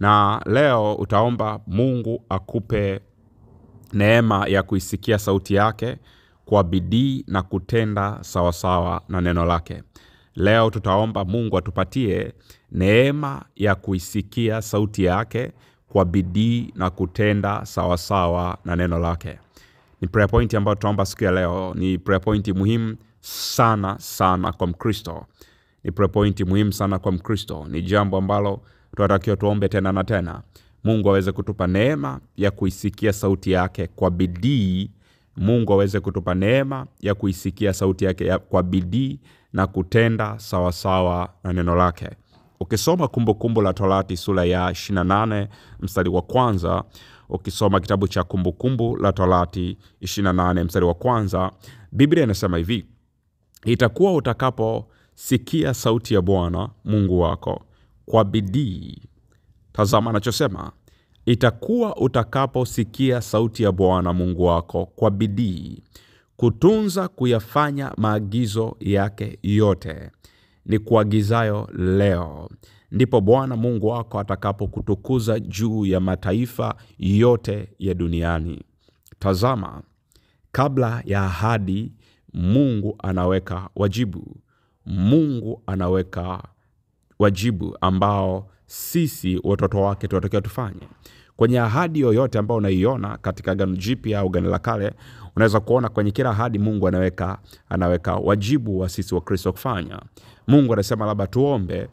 na leo utaomba Mungu akupe neema ya kuisikia sauti yake kwa bidii na kutenda sawasawa na neno lake. Leo tutaomba Mungu atupatie neema ya kuisikia sauti yake kwa bidii na kutenda sawasawa na neno lake. Ni prayer point ambayo tutaomba siku ya leo. Ni prayer point muhimu sana sana kwa Mkristo, ni prayer point muhimu sana kwa Mkristo. Ni jambo ambalo tunatakiwa tuombe tena na tena mungu aweze kutupa neema ya kuisikia sauti yake kwa bidii mungu aweze kutupa neema ya kuisikia sauti yake ya kwa bidii na kutenda sawasawa na neno lake ukisoma kumbukumbu la torati sura ya 28 mstari wa kwanza ukisoma kitabu cha kumbukumbu la torati 28 mstari wa kwanza biblia inasema hivi itakuwa utakaposikia sauti ya bwana mungu wako kwa bidii. Tazama anachosema, itakuwa utakaposikia sauti ya Bwana Mungu wako kwa bidii kutunza kuyafanya maagizo yake yote ni kuagizayo leo, ndipo Bwana Mungu wako atakapokutukuza juu ya mataifa yote ya duniani. Tazama, kabla ya ahadi, Mungu anaweka wajibu, Mungu anaweka wajibu ambao sisi watoto wake tunatakiwa tufanye kwenye ahadi yoyote ambayo unaiona katika gano jipya au gano la kale unaweza kuona kwenye kila ahadi mungu anaweka anaweka wajibu wa sisi wakristo kufanya mungu anasema labda tuombe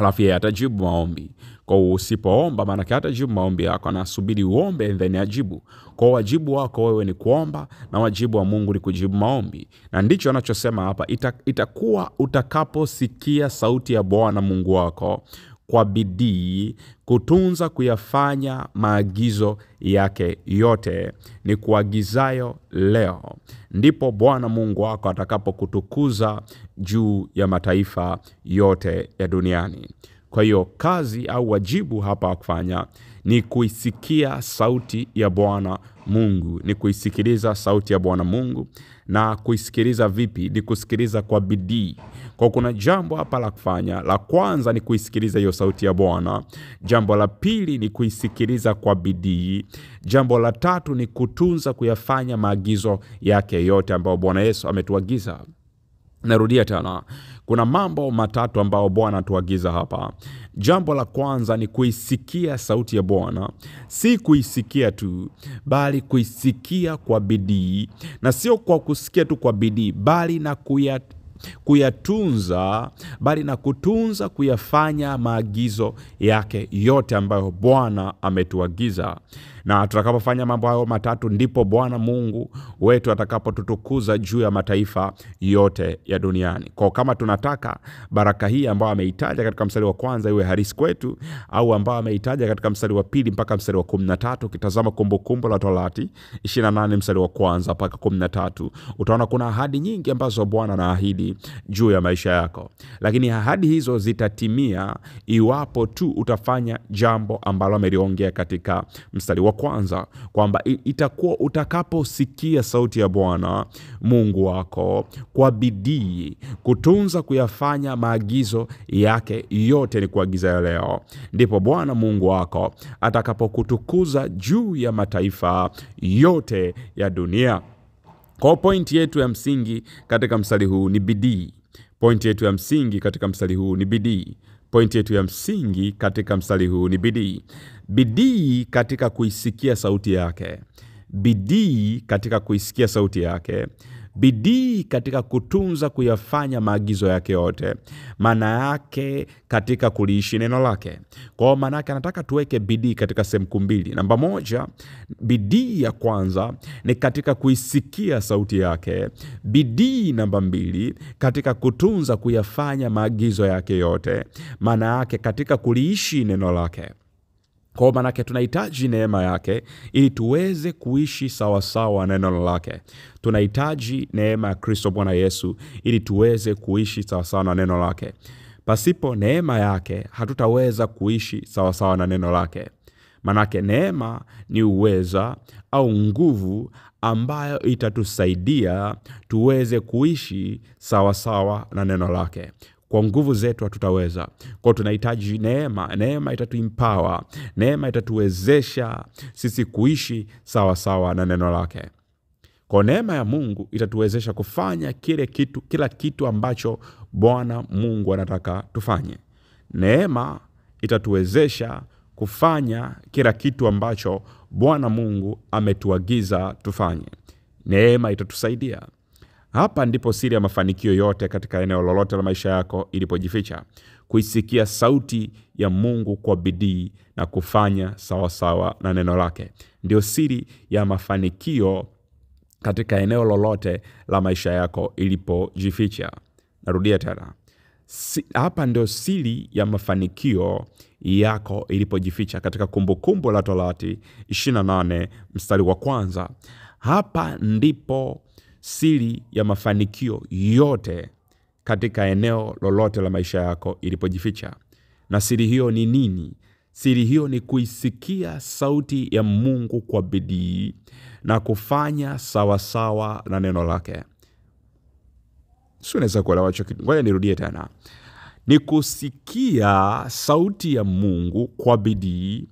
alafu yeye atajibu maombi kwao usipoomba maanake hatajibu maombi yako anasubiri uombe then ajibu kwao wajibu wako wewe ni kuomba na wajibu wa mungu ni kujibu maombi na ndicho anachosema hapa itakuwa utakaposikia sauti ya bwana mungu wako kwa bidii kutunza kuyafanya maagizo yake yote ni kuagizayo leo, ndipo Bwana Mungu wako atakapokutukuza juu ya mataifa yote ya duniani. Kwa hiyo kazi au wajibu hapa wa kufanya ni kuisikia sauti ya Bwana Mungu, ni kuisikiliza sauti ya Bwana Mungu. Na kuisikiliza vipi? Ni kusikiliza kwa bidii, kwa kuna jambo hapa la kufanya. La kwanza ni kuisikiliza hiyo sauti ya Bwana. Jambo la pili ni kuisikiliza kwa bidii. Jambo la tatu ni kutunza kuyafanya maagizo yake yote ambayo Bwana Yesu ametuagiza. Narudia tena, kuna mambo matatu ambayo Bwana atuagiza hapa. Jambo la kwanza ni kuisikia sauti ya Bwana, si kuisikia tu, bali kuisikia kwa bidii, na sio kwa kusikia tu kwa bidii, bali na kuya kuyatunza, bali na kutunza kuyafanya maagizo yake yote ambayo Bwana ametuagiza na tutakapofanya mambo hayo matatu ndipo bwana mungu wetu atakapotutukuza juu ya mataifa yote ya duniani kwao kama tunataka baraka hii ambayo ameitaja katika mstari wa kwanza iwe harisi kwetu au ambayo ameitaja katika mstari wa pili mpaka mstari wa kumi na tatu ukitazama kumbukumbu la torati nane mstari wa kwanza mpaka kumi na tatu utaona kuna ahadi nyingi ambazo bwana anaahidi juu ya maisha yako lakini ahadi hizo zitatimia iwapo tu utafanya jambo ambalo ameliongea katika mstari wa kwanza kwamba itakuwa utakaposikia sauti ya Bwana Mungu wako kwa bidii kutunza kuyafanya maagizo yake yote ni kuagiza ya leo, ndipo Bwana Mungu wako atakapokutukuza juu ya mataifa yote ya dunia. Kwa pointi yetu ya msingi katika mstari huu ni bidii. Pointi yetu ya msingi katika mstari huu ni bidii. Pointi yetu ya msingi katika mstari huu ni bidii. Bidii katika kuisikia sauti yake, bidii katika kuisikia sauti yake bidii katika kutunza kuyafanya maagizo yake yote, maana yake katika kuliishi neno lake. Kwao maana yake anataka tuweke bidii katika sehemu kuu mbili. Namba moja, bidii ya kwanza ni katika kuisikia sauti yake. Bidii namba mbili, katika kutunza kuyafanya maagizo yake yote, maana yake katika kuliishi neno lake kwao manake tunahitaji neema yake ili tuweze kuishi sawasawa na neno lake tunahitaji neema ya kristo bwana yesu ili tuweze kuishi sawasawa na neno lake pasipo neema yake hatutaweza kuishi sawasawa na neno lake manake neema ni uweza au nguvu ambayo itatusaidia tuweze kuishi sawasawa na neno lake kwa nguvu zetu hatutaweza kwao tunahitaji neema neema itatuimpawa neema itatuwezesha sisi kuishi sawasawa sawa na neno lake kwa neema ya mungu itatuwezesha kufanya kile kitu kila kitu ambacho bwana mungu anataka tufanye neema itatuwezesha kufanya kila kitu ambacho bwana mungu ametuagiza tufanye neema itatusaidia hapa ndipo siri ya mafanikio yote katika eneo lolote la maisha yako ilipojificha: kuisikia sauti ya Mungu kwa bidii na kufanya sawasawa sawa na neno lake. Ndio siri ya mafanikio katika eneo lolote la maisha yako ilipojificha. Narudia tena, si, hapa ndio siri ya mafanikio yako ilipojificha katika Kumbukumbu la Torati 28 mstari wa kwanza. Hapa ndipo siri ya mafanikio yote katika eneo lolote la maisha yako ilipojificha. Na siri hiyo ni nini? Siri hiyo ni kuisikia sauti ya Mungu kwa bidii na kufanya sawasawa na neno lake. sinaweza kuelewa hicho kitu. Ngoja nirudie tena, ni kusikia sauti ya Mungu kwa bidii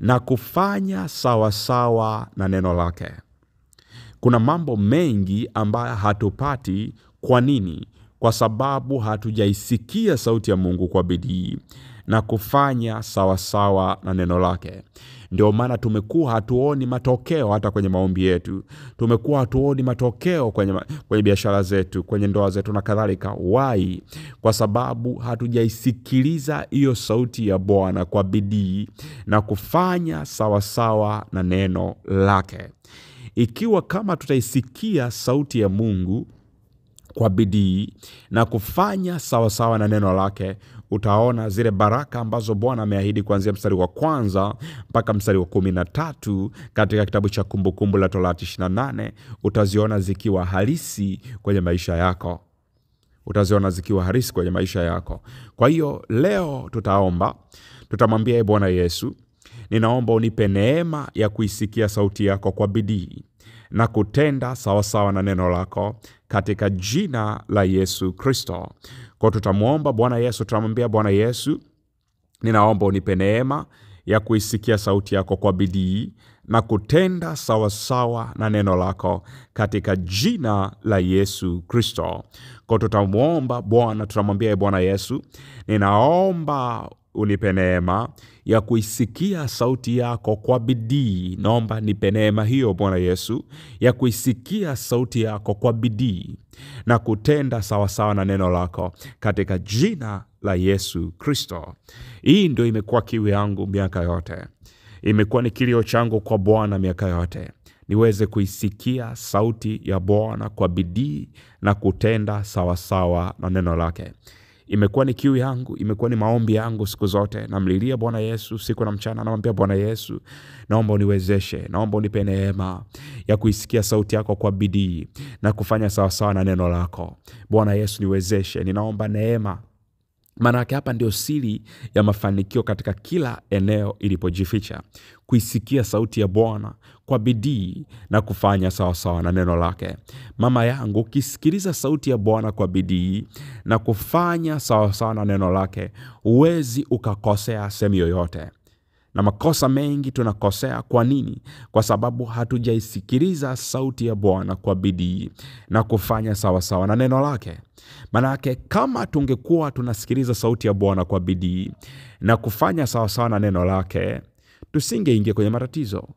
na kufanya sawasawa sawa na neno lake kuna mambo mengi ambayo hatupati. Kwa nini? Kwa sababu hatujaisikia sauti ya Mungu kwa bidii na kufanya sawasawa sawa na neno lake. Ndio maana tumekuwa hatuoni matokeo hata kwenye maombi yetu, tumekuwa hatuoni matokeo kwenye, kwenye biashara zetu, kwenye ndoa zetu na kadhalika. Wai, kwa sababu hatujaisikiliza hiyo sauti ya Bwana kwa bidii na kufanya sawasawa sawa na neno lake. Ikiwa kama tutaisikia sauti ya Mungu kwa bidii na kufanya sawasawa sawa na neno lake, utaona zile baraka ambazo Bwana ameahidi kuanzia mstari wa kwanza mpaka mstari wa kumi na tatu katika kitabu cha Kumbukumbu la Torati 28 utaziona zikiwa halisi kwenye maisha yako, utaziona zikiwa halisi kwenye maisha yako. Kwa hiyo leo tutaomba, tutamwambia e Bwana Yesu, Ninaomba unipe neema ya kuisikia sauti yako kwa bidii na kutenda sawasawa na neno lako katika jina la Yesu Kristo. kwao tutamwomba Bwana Yesu, tutamwambia Bwana Yesu, ninaomba unipe neema ya kuisikia sauti yako kwa bidii na kutenda sawasawa na neno lako katika jina la Yesu Kristo. kwao tutamwomba Bwana, tutamwambia Bwana Yesu, ninaomba unipe neema ya kuisikia sauti yako kwa bidii. Naomba nipe neema hiyo Bwana Yesu, ya kuisikia sauti yako kwa bidii na kutenda sawasawa na neno lako, katika jina la Yesu Kristo. Hii ndio imekuwa kiwi yangu miaka yote, imekuwa ni kilio changu kwa Bwana miaka yote niweze kuisikia sauti ya Bwana kwa bidii na kutenda sawasawa na neno lake imekuwa ni kiu yangu, imekuwa ni maombi yangu siku zote. Namlilia Bwana Yesu siku na mchana, namwambia Bwana Yesu, naomba uniwezeshe, naomba unipe neema ya kuisikia sauti yako kwa bidii na kufanya sawasawa na neno lako. Bwana Yesu, niwezeshe, ninaomba neema maana yake hapa ndio siri ya mafanikio katika kila eneo ilipojificha kuisikia sauti ya Bwana kwa bidii na kufanya sawasawa na neno lake. Mama yangu, ukisikiliza sauti ya Bwana kwa bidii na kufanya sawasawa na neno lake, huwezi ukakosea sehemu yoyote. Na makosa mengi tunakosea. Kwa nini? Kwa sababu hatujaisikiliza sauti ya Bwana kwa bidii na kufanya sawasawa na neno lake. Manake kama tungekuwa tunasikiliza sauti ya Bwana kwa bidii na kufanya sawasawa na neno lake, tusingeingia kwenye matatizo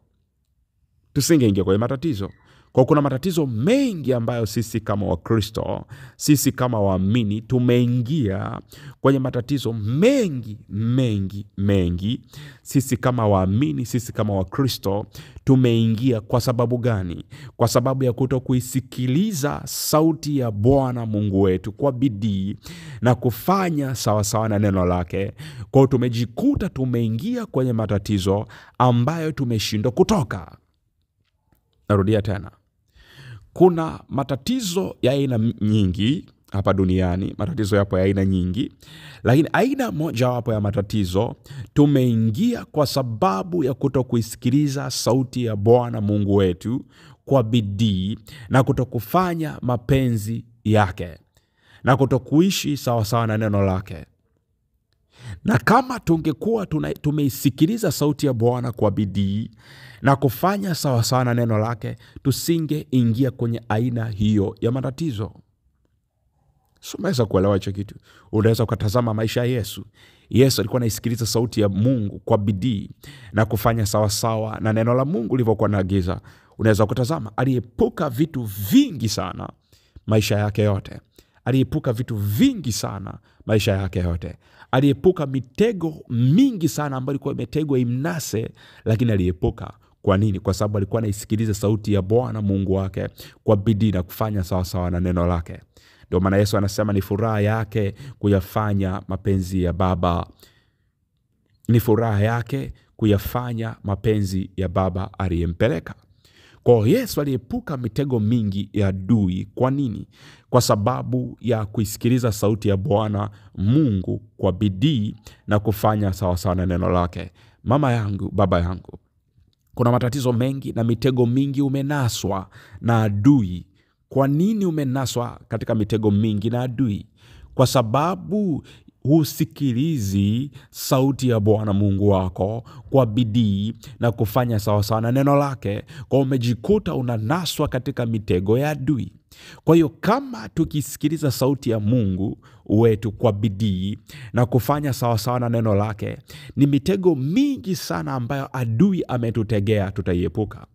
tusingeingia kwenye matatizo kwa kuna matatizo mengi ambayo sisi kama Wakristo, sisi kama waamini tumeingia kwenye matatizo mengi mengi mengi. Sisi kama waamini, sisi kama Wakristo tumeingia kwa sababu gani? Kwa sababu ya kuto kuisikiliza sauti ya Bwana Mungu wetu kwa bidii na kufanya sawasawa na neno lake. Kwao tumejikuta tumeingia kwenye matatizo ambayo tumeshindwa kutoka. Narudia tena kuna matatizo ya aina nyingi hapa duniani, matatizo yapo ya aina nyingi, lakini aina mojawapo ya matatizo tumeingia kwa sababu ya kutokuisikiliza sauti ya Bwana Mungu wetu kwa bidii na kutokufanya mapenzi yake na kutokuishi sawasawa na neno lake na kama tungekuwa tumeisikiliza sauti ya Bwana kwa bidii na kufanya sawasawa na neno lake, tusingeingia kwenye aina hiyo ya matatizo. Umeweza kuelewa hicho kitu? Unaweza ukatazama maisha ya Yesu. Yesu alikuwa anaisikiliza sauti ya Mungu kwa bidii na kufanya sawasawa na neno la Mungu lilivyokuwa naagiza. Unaweza kutazama, aliepuka vitu vingi sana maisha yake yote, aliepuka vitu vingi sana maisha yake yote aliepuka mitego mingi sana ambayo ilikuwa imetegwa imnase, lakini aliepuka. Kwa nini? Kwa sababu alikuwa anaisikiliza sauti ya Bwana Mungu wake kwa bidii na kufanya sawasawa na neno lake. Ndio maana Yesu anasema ni furaha yake kuyafanya mapenzi ya Baba, ni furaha yake kuyafanya mapenzi ya Baba aliyempeleka. Kwa hiyo Yesu aliepuka mitego mingi ya adui. Kwa nini? Kwa sababu ya kuisikiliza sauti ya Bwana Mungu kwa bidii na kufanya sawasawa na neno lake. Mama yangu, baba yangu, kuna matatizo mengi na mitego mingi umenaswa na adui. Kwa nini umenaswa katika mitego mingi na adui? Kwa sababu husikilizi sauti ya Bwana Mungu wako kwa bidii na kufanya sawasawa na neno lake, kwa umejikuta unanaswa katika mitego ya adui. Kwa hiyo kama tukisikiliza sauti ya Mungu wetu kwa bidii na kufanya sawasawa na neno lake, ni mitego mingi sana ambayo adui ametutegea tutaiepuka,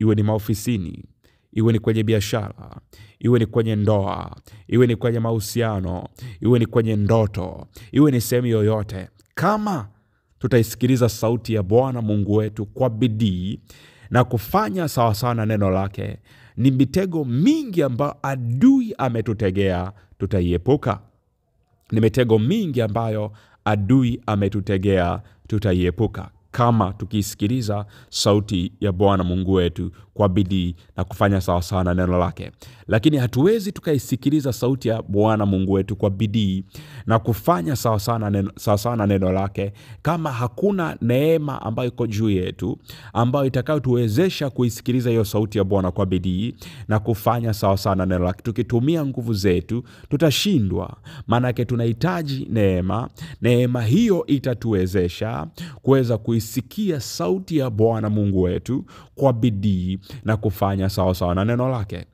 iwe ni maofisini iwe ni kwenye biashara, iwe ni kwenye ndoa, iwe ni kwenye mahusiano, iwe ni kwenye ndoto, iwe ni sehemu yoyote, kama tutaisikiliza sauti ya Bwana Mungu wetu kwa bidii na kufanya sawasawa na neno lake, ni mitego mingi ambayo adui ametutegea tutaiepuka. Ni mitego mingi ambayo adui ametutegea tutaiepuka, kama tukiisikiliza sauti ya Bwana Mungu wetu kwa bidii na kufanya sawasawa na neno lake lakini hatuwezi tukaisikiliza sauti ya bwana mungu wetu kwa bidii na kufanya sawasawa na neno, neno lake kama hakuna neema ambayo iko juu yetu ambayo itakayotuwezesha kuisikiliza hiyo sauti ya bwana kwa bidii na kufanya sawasawa na neno lake tukitumia nguvu zetu tutashindwa maanake tunahitaji neema neema hiyo itatuwezesha kuweza kuisikia sauti ya bwana mungu wetu kwa bidii na kufanya sawasawa sawa na neno lake.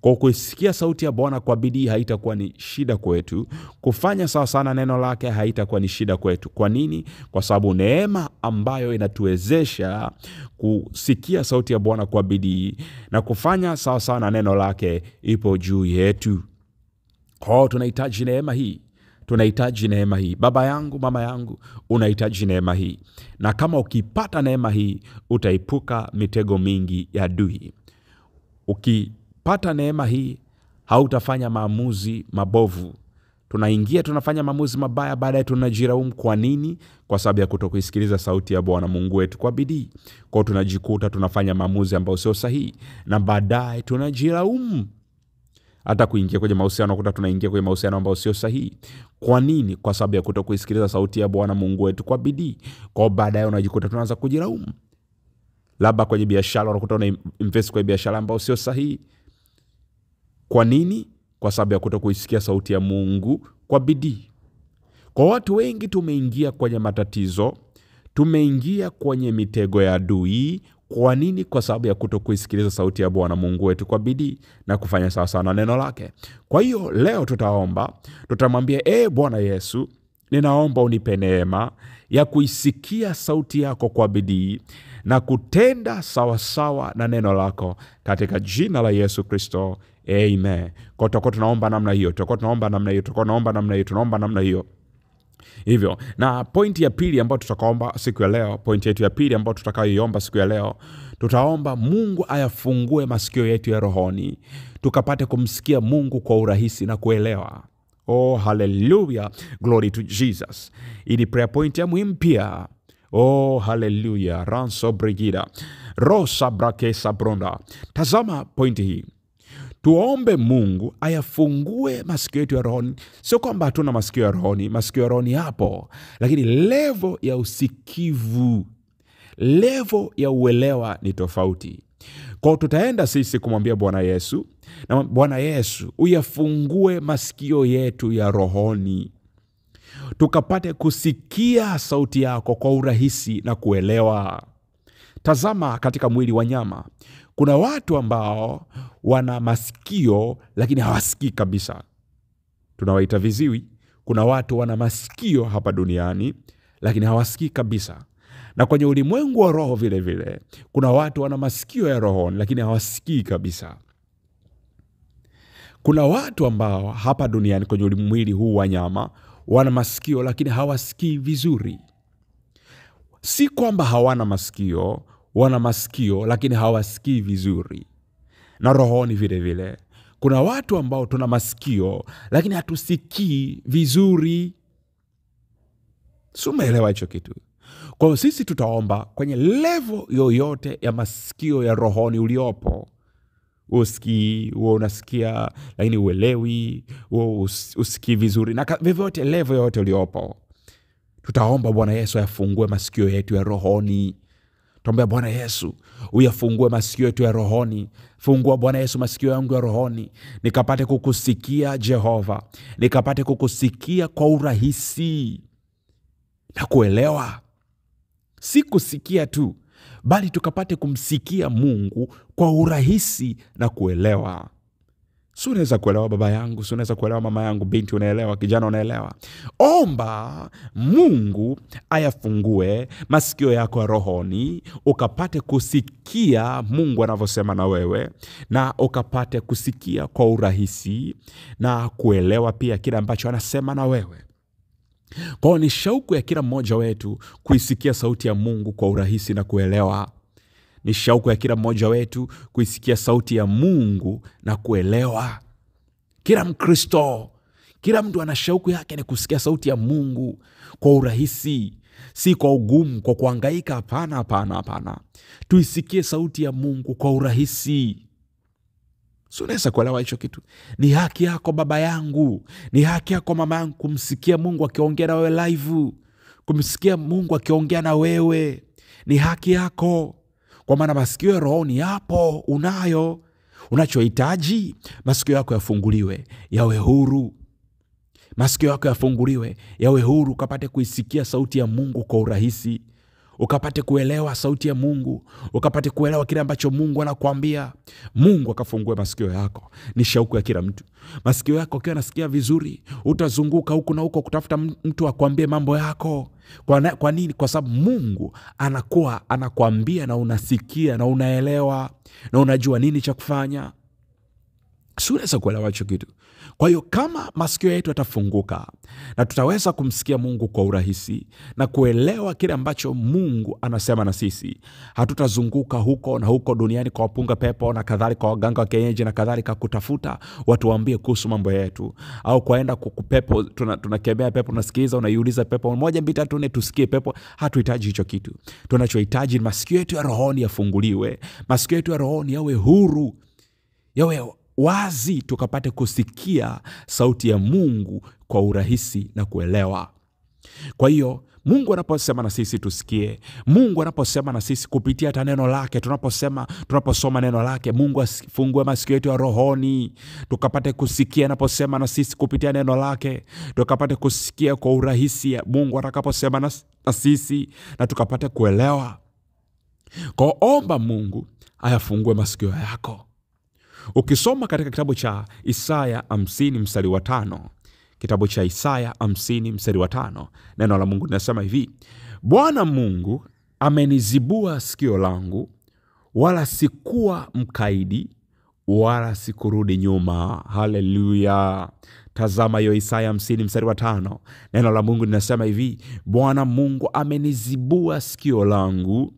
Kwa kuisikia sauti ya Bwana kwa bidii haitakuwa ni shida kwetu. Kufanya sawa sana neno lake haitakuwa ni shida kwetu. Kwa nini? Kwa sababu neema ambayo inatuwezesha kusikia sauti ya Bwana kwa bidii na kufanya sawa na neno lake ipo juu yetu. Kwao tunahitaji neema hii tunahitaji neema hii. Baba yangu, mama yangu, unahitaji neema hii, na kama ukipata neema hii utaepuka mitego mingi ya dui Ukipata neema hii hautafanya maamuzi mabovu. Tunaingia tunafanya maamuzi mabaya, baadaye tunajiraumu. Kwa nini? Kwa sababu ya kutokuisikiliza sauti ya Bwana Mungu wetu kwa bidii kwao, tunajikuta tunafanya maamuzi ambayo sio sahihi, na baadaye tunajiraumu hata kuingia kwenye mahusiano kuta tunaingia kwenye mahusiano ambayo sio sahihi kwa nini kwa sababu ya kuto kuisikiliza sauti ya bwana mungu wetu kwa bidii Kwa baadaye unajikuta tunaanza kujilaumu labda kwenye biashara unakuta una invest kwenye biashara ambayo sio sahihi kwa nini kwa sababu ya kuto kuisikia sauti ya mungu kwa bidii kwa watu wengi tumeingia kwenye matatizo tumeingia kwenye mitego ya adui kwa nini? Kwa sababu ya kutokuisikiliza sauti ya Bwana Mungu wetu kwa bidii na kufanya sawasawa na neno lake. Kwa hiyo leo tutaomba, tutamwambia e, Bwana Yesu, ninaomba unipe neema ya kuisikia sauti yako kwa bidii na kutenda sawasawa na neno lako katika jina la Yesu Kristo, amen. Kwa tutakuwa tunaomba namna hiyo, tutakuwa tunaomba namna hiyo, tutakuwa tunaomba namna hiyo, tunaomba namna hiyo hivyo. Na pointi ya pili ambayo tutakaomba siku ya leo, pointi yetu ya pili ambayo tutakayoiomba siku ya leo, tutaomba Mungu ayafungue masikio yetu ya rohoni, tukapate kumsikia Mungu kwa urahisi na kuelewa. Oh, haleluya, glory to Jesus. ili prayer point ya muhimu pia. Oh, haleluya, ranso brigida rosa brake sabronda. Tazama pointi hii tuombe mungu ayafungue masikio yetu ya rohoni sio kwamba hatuna masikio ya rohoni masikio ya rohoni yapo lakini levo ya usikivu levo ya uelewa ni tofauti kwao tutaenda sisi kumwambia bwana yesu na bwana yesu uyafungue masikio yetu ya rohoni tukapate kusikia sauti yako kwa urahisi na kuelewa tazama katika mwili wa nyama kuna watu ambao wana masikio lakini hawasikii kabisa, tunawaita viziwi. Kuna watu wana masikio hapa duniani lakini hawasikii kabisa, na kwenye ulimwengu wa roho vilevile vile, kuna watu wana masikio ya rohoni lakini hawasikii kabisa. Kuna watu ambao hapa duniani kwenye ulimwili huu wa nyama wana masikio lakini hawasikii vizuri. Si kwamba hawana masikio, wana masikio lakini hawasikii vizuri na rohoni vile vile. Kuna watu ambao tuna masikio lakini hatusikii vizuri. Sumeelewa hicho kitu. Kwa hiyo sisi tutaomba kwenye levo yoyote ya masikio ya rohoni uliopo usikii huo unasikia lakini uelewi huo usikii vizuri na vyovyote levo yoyote uliopo tutaomba bwana yesu ayafungue masikio yetu ya rohoni tuambia bwana yesu uyafungue masikio yetu ya rohoni fungua bwana yesu masikio yangu ya rohoni nikapate kukusikia jehova nikapate kukusikia kwa urahisi na kuelewa si kusikia tu bali tukapate kumsikia mungu kwa urahisi na kuelewa si unaweza kuelewa baba yangu, si unaweza kuelewa mama yangu, binti unaelewa, kijana unaelewa. Omba Mungu ayafungue masikio yako ya rohoni, ukapate kusikia Mungu anavyosema na wewe, na ukapate kusikia kwa urahisi na kuelewa pia kile ambacho anasema na wewe. Kwao ni shauku ya kila mmoja wetu kuisikia sauti ya Mungu kwa urahisi na kuelewa ni shauku ya kila mmoja wetu kuisikia sauti ya Mungu na kuelewa. Kila Mkristo, kila mtu ana shauku yake ni kusikia sauti ya Mungu kwa urahisi, si kwa ugumu, kwa kuangaika. Hapana, hapana, hapana. Tuisikie sauti ya Mungu kwa urahisi. Si unaweza kuelewa hicho kitu? Ni haki yako baba yangu, ni haki yako mama yangu kumsikia Mungu akiongea na wewe live, kumsikia Mungu akiongea na wewe ni haki yako kwa maana masikio ya rohoni yapo, unayo. Unachohitaji masikio yako yafunguliwe, yawe huru masikio yako yafunguliwe yawe huru, kapate kuisikia sauti ya Mungu kwa urahisi ukapate kuelewa sauti ya Mungu, ukapate kuelewa kile ambacho Mungu anakuambia. Mungu akafungue masikio yako, ni shauku ya kila mtu. Masikio yako akiwa anasikia vizuri, utazunguka huku na huko kutafuta mtu akuambie mambo yako. Kwa, na, kwa nini? Kwa sababu Mungu anakuwa anakuambia na unasikia na unaelewa na unajua nini cha kufanya. Si unaweza kuelewa hicho kitu. Kwa hiyo kama masikio yetu yatafunguka na tutaweza kumsikia Mungu kwa urahisi na kuelewa kile ambacho Mungu anasema na sisi, hatutazunguka huko na huko duniani kwa wapunga pepo na kadhalika, waganga wa kienyeji na kadhalika, kutafuta watu waambie kuhusu mambo yetu, au kwaenda kupepo, tunakemea tuna pepo, unasikiliza, unaiuliza pepo moja mbili tatu nne, tusikie pepo. Hatuhitaji hicho kitu. Tunachohitaji masikio yetu ya rohoni yafunguliwe, masikio yetu ya rohoni yawe huru, yawe wazi tukapate kusikia sauti ya Mungu kwa urahisi na kuelewa. Kwa hiyo Mungu anaposema na sisi tusikie. Mungu anaposema na sisi kupitia hata neno lake, tunaposema tunaposoma neno lake, Mungu afungue masikio yetu ya rohoni, tukapate kusikia anaposema na sisi kupitia neno lake, tukapate kusikia kwa urahisi Mungu atakaposema na, na sisi na tukapate kuelewa. Kwa omba Mungu ayafungue masikio yako Ukisoma katika kitabu cha Isaya 50 mstari wa tano, kitabu cha Isaya 50 mstari wa tano, neno la Mungu linasema hivi: Bwana Mungu amenizibua sikio langu, wala sikuwa mkaidi, wala sikurudi nyuma. Haleluya! Tazama hiyo Isaya 50 mstari wa tano, neno la Mungu linasema hivi: Bwana Mungu amenizibua sikio langu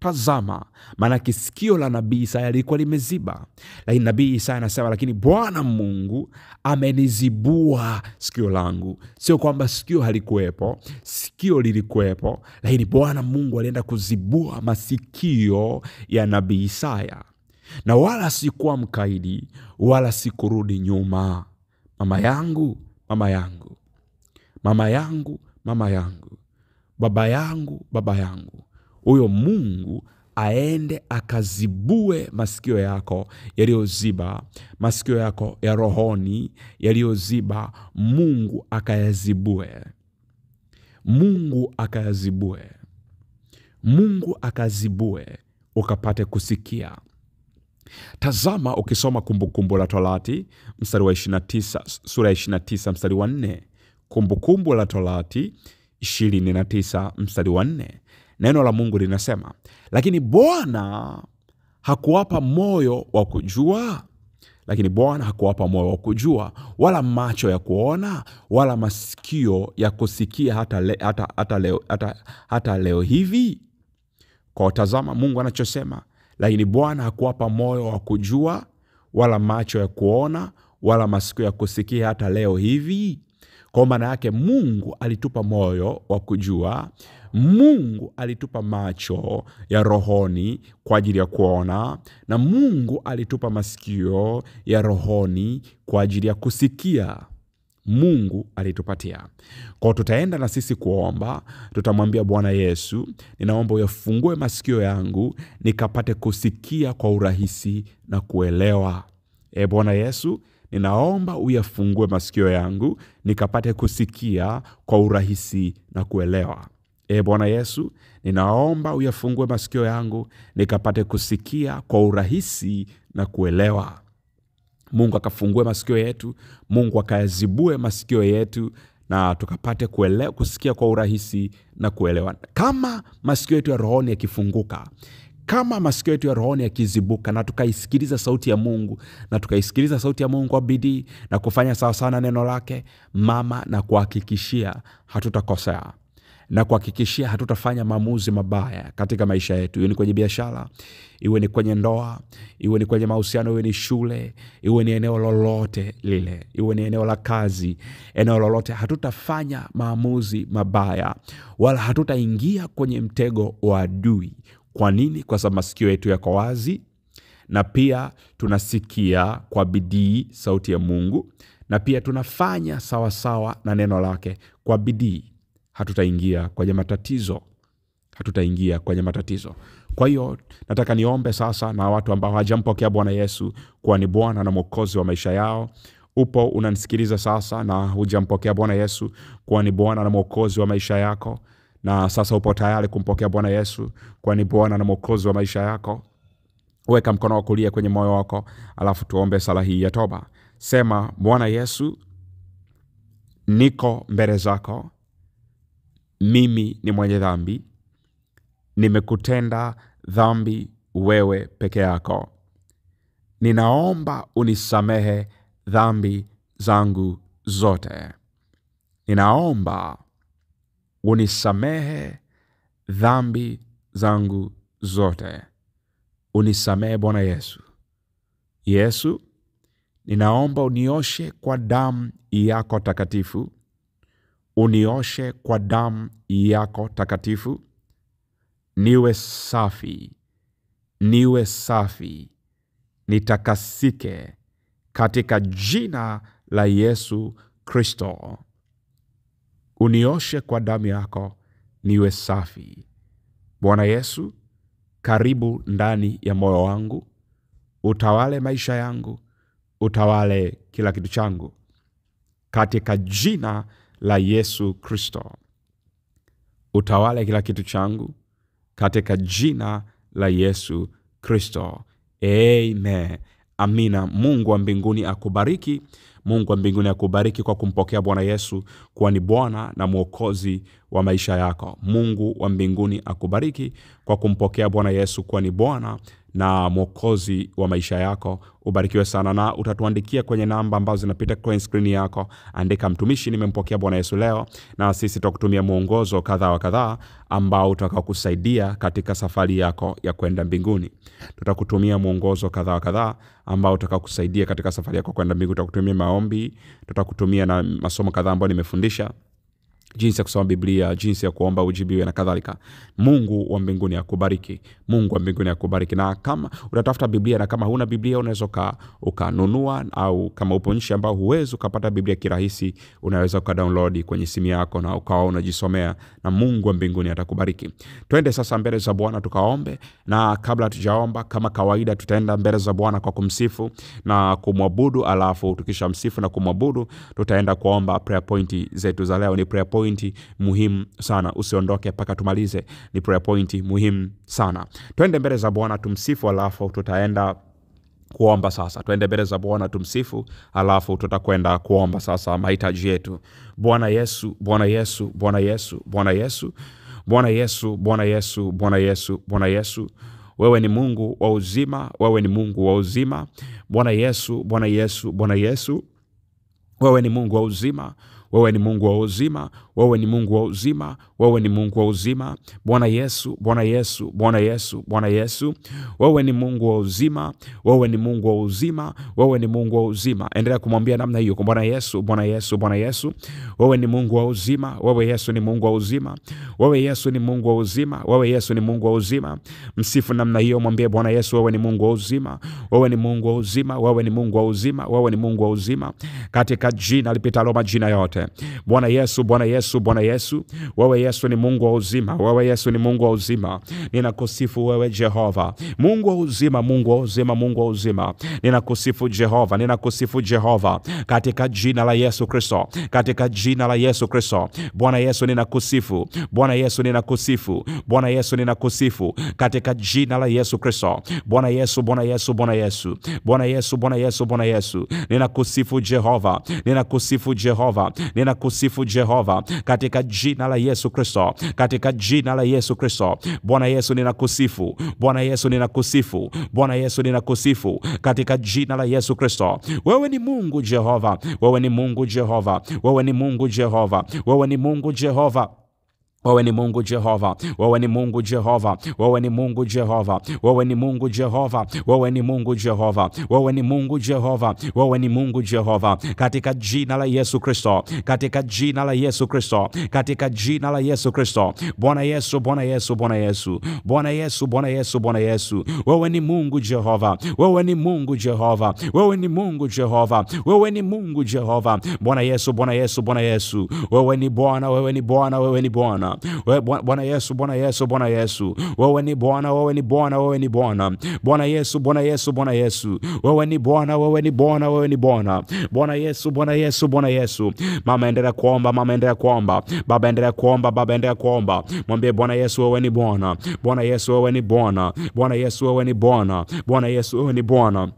tazama, maanake sikio la nabii Isaya lilikuwa limeziba. Lakini nabii Isaya anasema, lakini Bwana Mungu amenizibua sikio langu. Sio kwamba sikio halikuwepo, sikio lilikuwepo, lakini Bwana Mungu alienda kuzibua masikio ya nabii Isaya, na wala sikuwa mkaidi wala sikurudi nyuma. Mama yangu, mama yangu, mama yangu, mama yangu, baba yangu, baba yangu huyo Mungu aende akazibue masikio yako yaliyoziba, masikio yako ya rohoni yaliyoziba, Mungu akayazibue, Mungu akayazibue, Mungu akazibue, ukapate kusikia. Tazama, ukisoma Kumbukumbu la Torati mstari wa 29, sura ya 29 mstari wa 4, Kumbukumbu la Torati 29 mstari wa 4 Neno la Mungu linasema, lakini Bwana hakuwapa moyo wa kujua lakini Bwana hakuwapa moyo wa kujua, wala macho ya kuona, wala masikio ya kusikia, hata, le, hata, hata, leo, hata, hata leo hivi. Kwa tazama, Mungu anachosema, lakini Bwana hakuwapa moyo wa kujua, wala macho ya kuona, wala masikio ya kusikia, hata leo hivi. Kwa maana yake Mungu alitupa moyo wa kujua Mungu alitupa macho ya rohoni kwa ajili ya kuona, na Mungu alitupa masikio ya rohoni kwa ajili ya kusikia. Mungu alitupatia kwa, Tutaenda na sisi kuomba, tutamwambia Bwana Yesu, ninaomba uyafungue masikio yangu nikapate kusikia kwa urahisi na kuelewa. E Bwana Yesu, ninaomba uyafungue masikio yangu nikapate kusikia kwa urahisi na kuelewa. E Bwana Yesu, ninaomba uyafungue masikio yangu nikapate kusikia kwa urahisi na kuelewa. Mungu akafungue masikio yetu, Mungu akayazibue masikio yetu na tukapate kuelewa, kusikia kwa urahisi na kuelewa. Kama masikio yetu ya rohoni yakifunguka, kama masikio yetu ya rohoni yakizibuka, na tukaisikiliza sauti ya Mungu, na tukaisikiliza sauti ya Mungu kwa bidii na kufanya sawasawa na neno lake, mama, na kuhakikishia hatutakosea na kuhakikishia hatutafanya maamuzi mabaya katika maisha yetu, iwe ni kwenye biashara, iwe ni kwenye ndoa, iwe ni kwenye mahusiano, iwe ni shule, iwe ni eneo lolote lile, iwe ni eneo la kazi, eneo lolote. Hatutafanya maamuzi mabaya wala hatutaingia kwenye mtego wa adui. Kwa nini? Kwa sababu masikio yetu yako wazi na pia tunasikia kwa bidii sauti ya Mungu na pia tunafanya sawasawa sawa na neno lake kwa bidii hatutaingia kwenye matatizo hatutaingia kwenye matatizo kwa hiyo nataka niombe sasa na watu ambao hawajampokea bwana yesu kuwa ni bwana na mwokozi wa maisha yao upo unanisikiliza sasa na hujampokea bwana yesu kuwa ni bwana na mwokozi wa maisha yako na sasa upo tayari kumpokea bwana yesu kuwa ni bwana na mwokozi wa maisha yako weka mkono wa kulia kwenye moyo wako alafu tuombe sala hii ya toba sema bwana yesu niko mbele zako mimi ni mwenye dhambi, nimekutenda dhambi wewe peke yako, ninaomba unisamehe dhambi zangu zote, ninaomba unisamehe dhambi zangu zote, unisamehe Bwana Yesu. Yesu, ninaomba unioshe kwa damu yako takatifu unioshe kwa damu yako takatifu, niwe safi, niwe safi, nitakasike katika jina la Yesu Kristo. Unioshe kwa damu yako, niwe safi. Bwana Yesu, karibu ndani ya moyo wangu, utawale maisha yangu, utawale kila kitu changu katika jina la Yesu Kristo. Utawale kila kitu changu katika jina la Yesu Kristo. Amen. Amina. Mungu wa mbinguni akubariki. Mungu wa mbinguni akubariki kwa kumpokea Bwana Yesu kuwa ni Bwana na Mwokozi wa maisha yako. Mungu wa mbinguni akubariki kwa kumpokea Bwana Yesu kuwa ni Bwana na mwokozi wa maisha yako. Ubarikiwe sana, na utatuandikia kwenye namba ambazo zinapita kwenye skrini yako. Andika mtumishi, nimempokea Bwana Yesu leo, na sisi tutakutumia mwongozo kadhaa wa kadhaa ambao utakaokusaidia katika safari yako ya kwenda mbinguni. Tutakutumia mwongozo kadhaa wa kadhaa ambao utakaokusaidia katika safari yako kwenda mbinguni. Tutakutumia maombi, tutakutumia na masomo kadhaa ambayo nimefundisha jinsi ya kusoma Biblia, jinsi ya kuomba ujibiwe na kadhalika. Mungu wa mbinguni akubariki, Mungu wa mbinguni akubariki. Na kama unatafuta Biblia na kama huna Biblia, unaweza ukanunua, au kama upo nchi ambao huwezi ukapata Biblia kirahisi, unaweza ukadownload kwenye simu yako na ukawa unajisomea, na Mungu wa mbinguni atakubariki. Twende sasa mbele za Bwana tukaombe, na kabla tujaomba kama kawaida, tutaenda mbele za Bwana kwa kumsifu na kumwabudu, alafu tukisha msifu na kumwabudu, tutaenda kuomba prayer point zetu za leo. Ni prayer point pointi muhimu sana. Usiondoke mpaka tumalize, ni prayer pointi muhimu sana. Twende mbele za Bwana tumsifu, alafu tutaenda kuomba sasa. twende mbele za Bwana tumsifu, alafu tutakwenda kuomba sasa mahitaji yetu. Bwana Yesu, Bwana Yesu, Bwana Yesu, Bwana Yesu, Bwana Yesu, Bwana Yesu, Bwana Yesu, Bwana Yesu, wewe ni Mungu wa uzima, wewe ni Mungu wa uzima. Bwana Yesu, Bwana Yesu, Bwana Yesu, wewe ni Mungu wa uzima, wewe ni Mungu wa uzima wewe ni Mungu wa uzima, wewe ni Mungu wa uzima. Bwana Yesu, Bwana Yesu, Bwana Yesu, Bwana Yesu, wewe ni Mungu wa uzima, wewe ni Mungu wa uzima, wewe ni Mungu wa uzima. Endelea kumwambia namna hiyo, Bwana Yesu, Bwana Yesu, Bwana Yesu, wewe ni Mungu wa uzima, wewe Yesu ni Mungu wa uzima, wewe Yesu ni Mungu wa uzima, wewe Yesu ni Mungu wa uzima. Msifu namna hiyo, mwambie Bwana Yesu, wewe ni Mungu wa uzima, wewe ni Mungu wa uzima, wewe ni Mungu wa uzima, wewe ni Mungu wa uzima, katika jina lipitalo majina yote, Bwana Yesu, Bwana Yesu Yesu, Bwana Yesu, wewe Yesu ni Mungu wa uzima, wewe Yesu ni Mungu wa uzima. Ninakusifu wewe Jehova, Mungu wa uzima, Mungu wa uzima, Mungu wa uzima. Ninakusifu Jehova, ninakusifu Jehova, katika jina la Yesu Kristo, katika jina la Yesu Kristo. Bwana Yesu ninakusifu, Bwana Yesu ninakusifu, Bwana Yesu ninakusifu, katika jina la Yesu Kristo. Bwana Yesu, Bwana Yesu, Bwana Yesu, Bwana Yesu, Bwana Yesu, Bwana Yesu, ninakusifu Jehova, ninakusifu Jehova, ninakusifu Jehova, katika jina la Yesu Kristo, katika jina la Yesu Kristo. Bwana Yesu ninakusifu, Bwana Yesu ninakusifu, Bwana Yesu ninakusifu katika jina la Yesu Kristo. Wewe ni Mungu Jehova, wewe ni Mungu Jehova, wewe ni Mungu Jehova, wewe ni Mungu Jehova wewe ni Mungu Jehova, wewe ni Mungu Jehova, wewe ni Mungu Jehova, wewe ni Mungu Jehova, wewe ni Mungu Jehova, wewe ni Mungu Jehova, wewe ni Mungu Jehova, katika jina la Yesu Kristo, katika jina la Yesu Kristo, katika jina la Yesu Kristo. Bwana Yesu, Bwana Yesu, Bwana Yesu, Bwana Yesu, Bwana Yesu, Bwana Yesu, wewe ni Mungu Jehova, wewe ni Mungu Jehova, wewe ni Mungu Jehova, wewe ni Mungu Jehova. Bwana Yesu, Bwana Yesu, Bwana Yesu, wewe ni Bwana, wewe ni Bwana, wewe ni Bwana Bwana. Bwana Yesu, Bwana Yesu, Bwana Yesu. Wewe ni Bwana, wewe ni Bwana, wewe ni Bwana. Bwana Yesu, Bwana Yesu, Bwana Yesu. Wewe ni Bwana, wewe ni Bwana, wewe ni Bwana. Bwana Yesu, Bwana Yesu, Bwana Yesu. Mama endelea kuomba, mama endelea kuomba. Baba endelea kuomba, baba endelea kuomba. Mwambie Bwana Yesu, wewe ni Bwana. Bwana Yesu, wewe ni Bwana. Bwana Yesu, wewe ni Bwana. Bwana Yesu, wewe ni Bwana.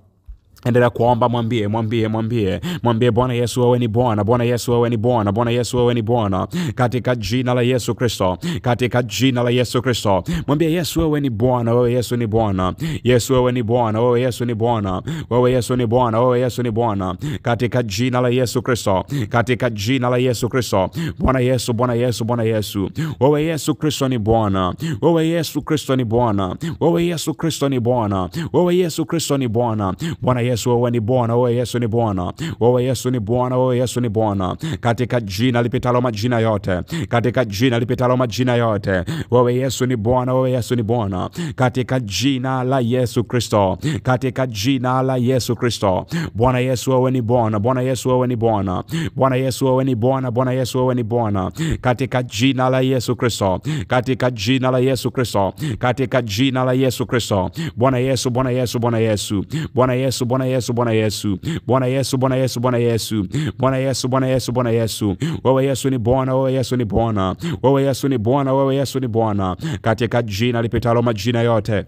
Endelea kuomba, mwambie, mwambie, mwambie, mwambie Bwana Yesu, wewe ni Bwana. Bwana Yesu, wewe ni Bwana. Bwana Yesu, wewe ni Bwana, katika jina la Yesu Kristo, katika jina la Yesu Kristo. Mwambie Yesu, wewe ni Bwana, wewe Yesu ni Bwana, Yesu wewe ni Bwana, wewe Yesu ni Bwana, wewe Yesu ni Bwana, wewe Yesu ni Bwana, katika jina la Yesu Kristo, katika jina la Yesu Kristo. Bwana Yesu, Bwana Yesu, Bwana Yesu, wewe Yesu Kristo ni Bwana, wewe Yesu Kristo ni Bwana, wewe Yesu Kristo ni Bwana, wewe Yesu Kristo ni Bwana, Bwana Yesu, wewe ni Bwana, wewe Yesu ni Bwana, wewe Yesu ni Bwana, wewe Yesu ni Bwana, katika jina lipitalo majina yote, katika jina lipitalo majina yote, wewe Yesu ni Bwana, wewe Yesu ni Bwana, katika jina la Yesu Kristo, katika jina la Yesu Kristo. Bwana Yesu, wewe ni Bwana, Bwana Yesu, wewe ni Bwana, Bwana Yesu, wewe ni Bwana, Bwana Yesu, wewe ni Bwana, katika jina la Yesu Kristo, katika jina la Yesu Kristo, katika jina la Yesu Kristo. Bwana Yesu, Bwana Yesu, Bwana Yesu, Bwana Yesu, Bwana Bwana Yesu, Bwana Yesu, Bwana Yesu, Bwana Yesu, Bwana Yesu, Bwana Yesu, Bwana Yesu, Bwana Yesu. Wewe Yesu ni Bwana, wewe Yesu ni Bwana, wewe Yesu ni Bwana, wewe Yesu ni Bwana, katika jina lipitalo majina yote.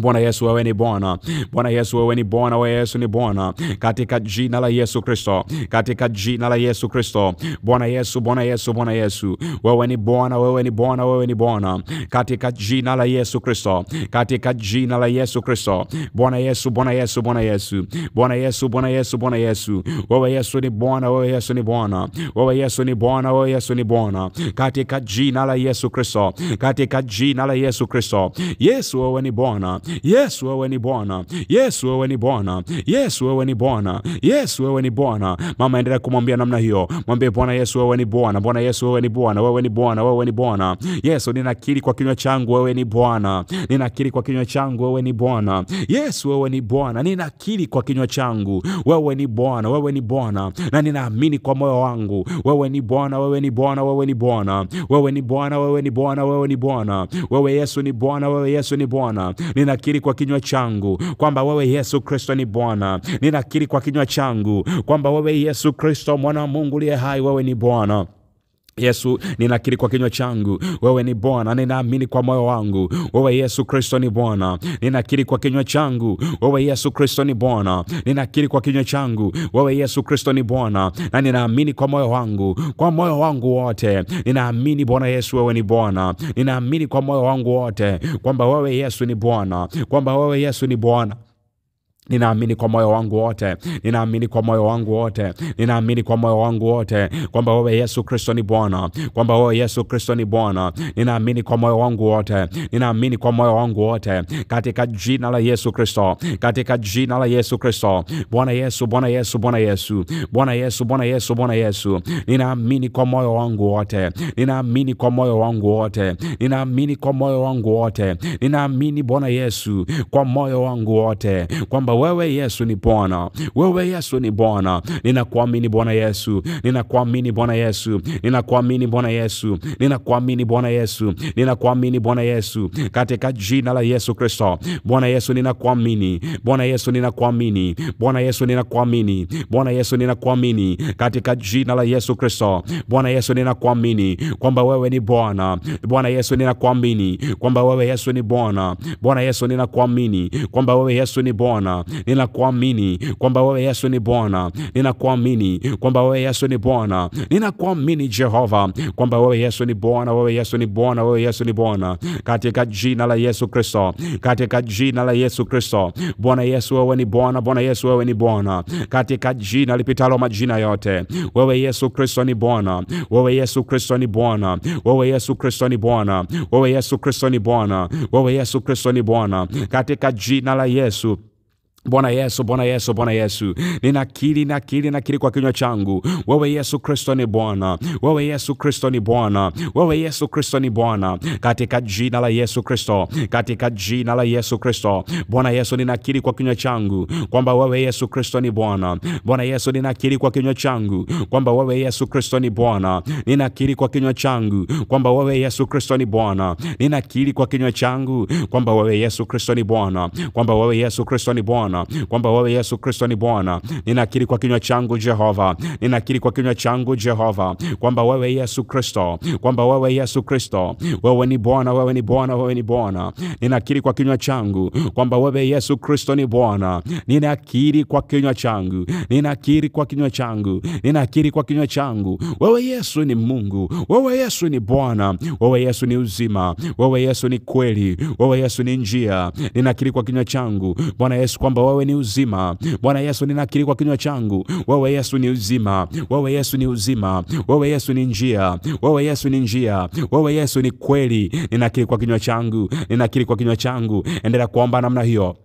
Bwana Yesu, wewe ni Bwana. Bwana Yesu, wewe ni Bwana. Wewe Yesu ni Bwana, katika jina la Yesu Kristo, katika jina la Yesu Kristo. Bwana Yesu, Bwana Yesu, Bwana Yesu, wewe ni Bwana, wewe ni Bwana, wewe ni Bwana, katika jina la Yesu Kristo, katika jina la Yesu Kristo. Bwana Yesu, Bwana Yesu, Bwana Yesu, Bwana Yesu, Bwana Yesu, Bwana Yesu, wewe Yesu ni Bwana, wewe Yesu ni Bwana, wewe Yesu ni Bwana, wewe Yesu ni Bwana, katika jina la Yesu Kristo, katika jina la Yesu Kristo. Yesu, wewe ni Bwana. Yesu wewe ni Bwana, Yesu wewe ni Bwana, Yesu wewe ni Bwana, Yesu wewe ni Bwana. Mama, endelea kumwambia namna hiyo, mwambie Bwana Yesu wewe ni Bwana, Bwana Yesu wewe ni Bwana, wewe ni Bwana, wewe ni Bwana. Yesu, ninakiri kwa kinywa changu wewe ni Bwana, ninakiri kwa kinywa changu wewe ni Bwana. Yesu wewe ni Bwana, ninakiri kwa kinywa changu wewe ni Bwana, wewe ni Bwana, na ninaamini kwa moyo wangu wewe ni Bwana, wewe ni Bwana, wewe ni Bwana, wewe ni Bwana, wewe ni Bwana, wewe ni Bwana, wewe Yesu ni Bwana, wewe Yesu ni Bwana, nina ninakiri kwa kinywa changu kwamba wewe Yesu Kristo ni Bwana. Ninakiri kwa kinywa changu kwamba wewe Yesu Kristo mwana wa Mungu liye hai, wewe ni Bwana. Yesu, ninakiri kwa kinywa changu, wewe ni Bwana. Ninaamini kwa moyo wangu, wewe Yesu Kristo ni Bwana. Ninakiri kwa kinywa changu, wewe Yesu Kristo ni Bwana. Ninakiri kwa kinywa changu, wewe Yesu Kristo ni Bwana, na ninaamini kwa moyo wangu, kwa moyo wangu wote ninaamini Bwana Yesu, wewe ni Bwana. Ninaamini kwa moyo wangu wote kwamba wewe Yesu ni Bwana, kwamba wewe Yesu ni Bwana ninaamini kwa moyo wangu wote, ninaamini kwa moyo wangu wote, ninaamini kwa moyo wangu wote kwamba wewe Yesu Kristo ni Bwana, kwamba wewe Yesu Kristo ni Bwana. Ninaamini kwa moyo wangu wote, ninaamini kwa moyo wangu wote, katika jina la Yesu Kristo, katika jina la Yesu Kristo. Bwana Yesu, Bwana Yesu, Bwana Yesu, Bwana Yesu, Bwana Yesu, Bwana Yesu, ninaamini kwa moyo wangu wote, ninaamini kwa moyo wangu wote, ninaamini kwa moyo wangu wote, ninaamini Bwana Yesu kwa moyo wangu wote kwamba wewe Yesu ni Bwana, wewe Yesu ni Bwana. Ninakuamini Bwana Yesu, ninakuamini Bwana Yesu, ninakuamini Bwana Yesu, ninakuamini Bwana Yesu, ninakuamini Bwana Yesu, katika jina la Yesu Kristo. Bwana Yesu ninakuamini, Bwana Yesu ninakuamini, Bwana Yesu ninakuamini, Bwana Yesu ninakuamini katika jina la Yesu Kristo. Bwana Yesu ninakuamini kwamba wewe ni Bwana. Bwana Yesu ninakuamini kwamba wewe Yesu ni Bwana. Bwana Yesu ninakuamini kwamba wewe Yesu ni Bwana ninakuamini kwamba wewe Yesu ni Bwana, ninakuamini kwamba wewe Yesu ni Bwana, ninakuamini Jehova kwamba wewe Yesu ni Bwana, wewe Yesu ni Bwana, wewe Yesu ni Bwana, katika jina la Yesu Kristo, katika jina la Yesu Kristo. Bwana Yesu, wewe ni Bwana, Bwana Yesu, wewe ni Bwana, katika jina lipitalo majina yote. Wewe Yesu Kristo ni Bwana, wewe Yesu Kristo ni Bwana, wewe Yesu Kristo ni Bwana, wewe Yesu Kristo ni Bwana, wewe Yesu Kristo ni Bwana, katika jina la Yesu Bwana Yesu, Bwana Yesu, Bwana Yesu, ninakiri, nakiri, nakiri kwa kinywa changu, wewe Yesu Kristo ni Bwana, wewe Yesu Kristo ni Bwana, wewe Yesu Kristo ni Bwana, katika jina la Yesu Kristo, katika jina la Yesu Kristo. Bwana Yesu, ninakiri kwa kinywa changu kwamba wewe Yesu Kristo ni Bwana. Bwana Yesu, ninakiri kwa kinywa changu kwamba wewe Yesu Kristo ni Bwana. Ninakiri kwa kinywa changu kwamba wewe Yesu Kristo ni Bwana. Ninakiri kwa kinywa changu kwamba wewe Yesu Kristo ni Bwana, kwamba wewe Yesu Kristo ni Bwana Bwana, kwamba wewe Yesu Kristo ni Bwana. Ninakiri kwa kinywa changu Jehova, ninakiri kwa kinywa changu Jehova, kwamba wewe Yesu Kristo, kwamba wewe Yesu Kristo, wewe ni Bwana, wewe ni Bwana, wewe ni Bwana. Ninakiri kwa kinywa changu kwamba wewe Yesu Kristo ni Bwana. Ninakiri kwa kinywa changu, ninakiri kwa kinywa changu, ninakiri kwa kinywa changu, wewe Yesu ni Mungu, wewe Yesu ni Bwana, wewe Yesu ni uzima, wewe Yesu ni kweli, wewe Yesu ni njia. Ninakiri kwa kinywa changu Bwana Yesu kwamba kwamba wewe ni uzima. Bwana Yesu, ninakiri kwa kinywa changu, wewe Yesu ni uzima, wewe Yesu ni uzima, wewe Yesu ni njia, wewe Yesu ni njia, wewe Yesu ni kweli. Ninakiri kwa kinywa changu, ninakiri kwa kinywa changu. Endelea kuomba namna hiyo.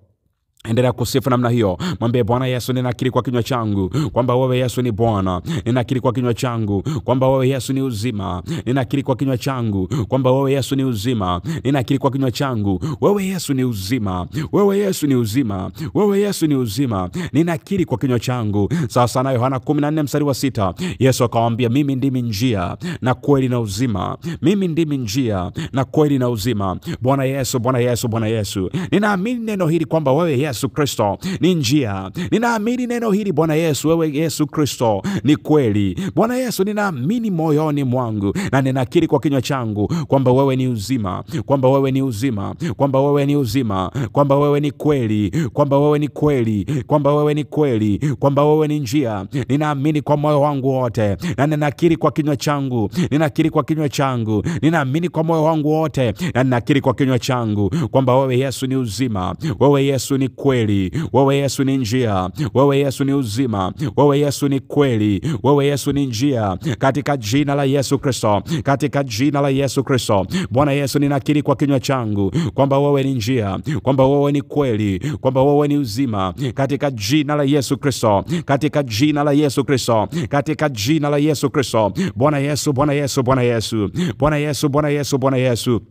Endelea kusifu namna hiyo, mwambie Bwana Yesu, ninakiri kwa kinywa changu kwamba wewe Yesu ni Bwana. Ninakiri kwa kinywa changu kwamba wewe Yesu ni uzima. Ninakiri kwa kinywa changu kwamba wewe Yesu ni uzima. Ninakiri kwa kinywa changu wewe Yesu ni uzima, wewe Yesu ni uzima, wewe Yesu ni uzima. Ninakiri kwa kinywa changu. sawa sana. Yohana 14 mstari wa sita, Yesu akawambia mimi ndimi njia na kweli na uzima, mimi ndimi njia na kweli na uzima. Bwana Yesu, Bwana Yesu, Bwana Yesu, ninaamini neno hili kwamba wewe Yesu Yesu Kristo ni njia. Ninaamini neno hili Bwana Yesu, wewe Yesu Kristo ni kweli. Bwana Yesu, ninaamini moyoni mwangu na ninakiri kwa kinywa changu kwamba wewe ni uzima, kwamba wewe ni uzima, kwamba wewe ni uzima, kwamba wewe ni kweli, kwamba wewe ni kweli, kwamba wewe ni kweli, kwamba wewe ni njia. Ninaamini kwa moyo wangu wote na ninakiri kwa kinywa changu, ninakiri kwa kinywa changu, ninaamini kwa moyo wangu wote na ninakiri kwa kinywa changu kwamba wewe Yesu ni uzima, wewe Yesu ni kweli, wewe Yesu ni njia, wewe Yesu ni uzima, wewe Yesu ni kweli, wewe Yesu ni njia, katika jina la Yesu Kristo, katika jina la Yesu Kristo. Bwana Yesu, ninakiri kwa kinywa changu kwamba wewe ni njia, kwamba wewe ni kweli, kwamba wewe ni uzima, katika jina la Yesu Kristo, katika jina la Yesu Kristo, katika jina la Yesu Kristo. Bwana Yesu, Bwana Yesu, Bwana Yesu, Bwana Yesu, Bwana Yesu, Bwana Yesu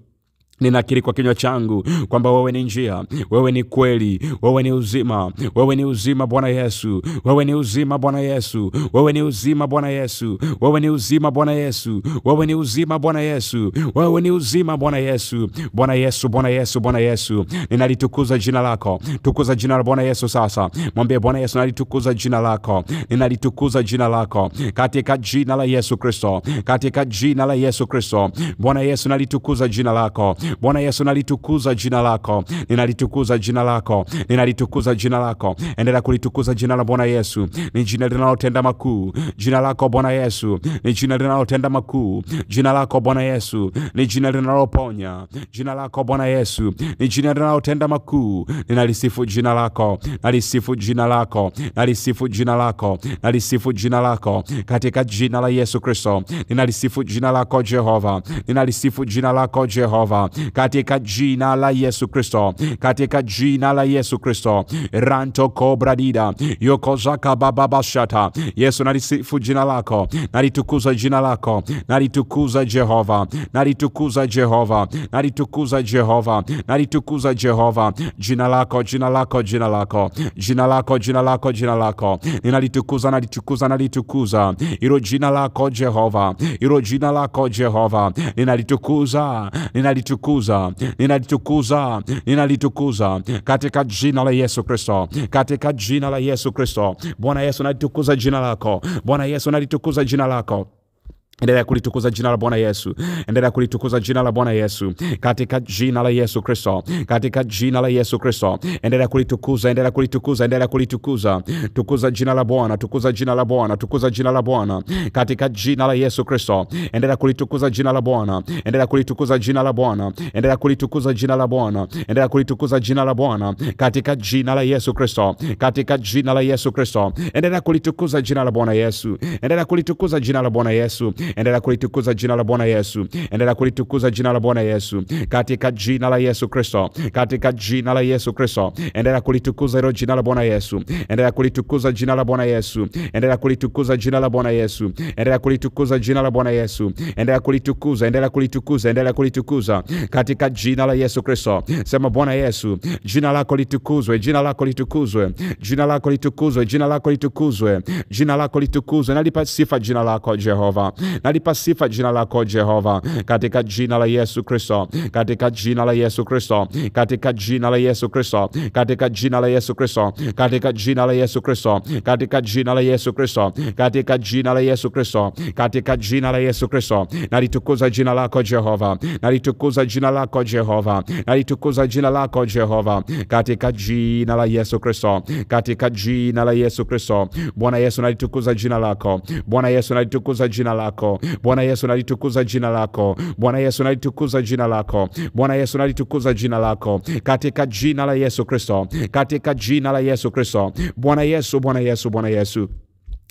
ninakiri kwa kinywa changu kwamba wewe ni njia, wewe ni kweli, wewe ni uzima, wewe ni uzima Bwana Yesu, wewe ni uzima Bwana Yesu, wewe ni uzima Bwana Yesu, wewe ni uzima Bwana Yesu, wewe ni uzima Bwana Yesu, wewe ni uzima Bwana Yesu, Bwana Yesu, Bwana Yesu, Bwana Yesu, ninalitukuza jina lako. Tukuza jina la Bwana Yesu sasa, mwambie Bwana Yesu, nalitukuza jina lako, ninalitukuza jina lako katika jina la Yesu Kristo, katika jina la Yesu Kristo. Bwana Yesu, nalitukuza jina lako Bwana Yesu, nalitukuza jina lako, ninalitukuza jina lako, ninalitukuza jina lako. Endelea kulitukuza jina la Bwana Yesu, ni jina linalotenda makuu. Jina lako Bwana Yesu ni jina linalotenda makuu. Jina lako Bwana Yesu ni jina linaloponya. Jina lako Bwana Yesu ni jina linalotenda makuu. Ninalisifu jina lako, nalisifu jina lako, nalisifu jina lako, nalisifu jina lako katika jina la Yesu Kristo. Ninalisifu jina lako Jehova, ninalisifu jina lako Jehova, katika jina la Yesu Kristo, katika jina la Yesu Kristo. ranto kobradida yokozaka bababashata. Yesu, nalisifu jina lako, nalitukuza jina lako, nalitukuza Jehova, nalitukuza Jehova, nalitukuza Jehova, nalitukuza Jehova. Jina lako, jina lako, jina lako, jina lako, jina lako, jina lako, ninalitukuza, nalitukuza, nalitukuza hilo jina lako Jehova, hilo jina lako Jehova, ninalitukuza, ninalitukuza ninalitukuza, ninalitukuza, ninalitukuza katika jina la Yesu Kristo, katika jina la Yesu Kristo. Bwana Yesu, nalitukuza jina lako. Bwana Yesu, nalitukuza jina lako. Endelea kulitukuza jina la Bwana Yesu, endelea kulitukuza jina la Bwana Yesu, katika jina la Yesu Kristo, katika jina la Yesu Kristo. Endelea kulitukuza, endelea kulitukuza, endelea kulitukuza. Tukuza jina la Bwana, tukuza jina la Bwana, tukuza jina la Bwana, katika jina la Yesu Kristo. Endelea kulitukuza jina la Bwana, endelea kulitukuza jina la Bwana, endelea kulitukuza jina la Bwana, endelea kulitukuza jina la Bwana, katika jina la Yesu Kristo, katika jina la Yesu Kristo. Endelea kulitukuza jina la Bwana Yesu, endelea kulitukuza jina la Bwana Yesu. Endelea kulitukuza jina la Bwana Yesu, endelea kulitukuza jina la Bwana Yesu, katika jina la Yesu Kristo, katika jina la Yesu Kristo. Endelea kulitukuza hilo jina la Bwana Yesu, endelea kulitukuza jina la Bwana Yesu, endelea kulitukuza jina la Bwana Yesu, endelea kulitukuza jina la Bwana Yesu, endelea kulitukuza, endelea kulitukuza, endelea kulitukuza katika jina la Yesu Kristo. Sema Bwana Yesu, jina lako litukuzwe, jina lako litukuzwe, jina lako litukuzwe, jina lako litukuzwe, jina lako litukuzwe, nalipa sifa jina lako Jehova. Nalipasifa jina lako Jehova, katika jina la Yesu Kristo, katika jina la Yesu Kristo, katika jina la Yesu Kristo, katika jina la Yesu Kristo, katika jina la Yesu Kristo, katika jina la Yesu Kristo, katika jina la Yesu Kristo, katika jina la Yesu Kristo. Nalitukuza jina lako Jehova, nalitukuza jina lako Jehova, nalitukuza jina lako Jehova, katika jina la Yesu Kristo, katika jina la Yesu Kristo. Bwana Yesu, nalitukuza jina lako Bwana Yesu, nalitukuza jina lako lako. Bwana Yesu nalitukuza jina lako. Bwana Yesu nalitukuza jina lako. Bwana Yesu nalitukuza jina lako, katika jina la Yesu Kristo, katika jina la Yesu Kristo. Bwana Yesu, Bwana Yesu, Bwana Yesu.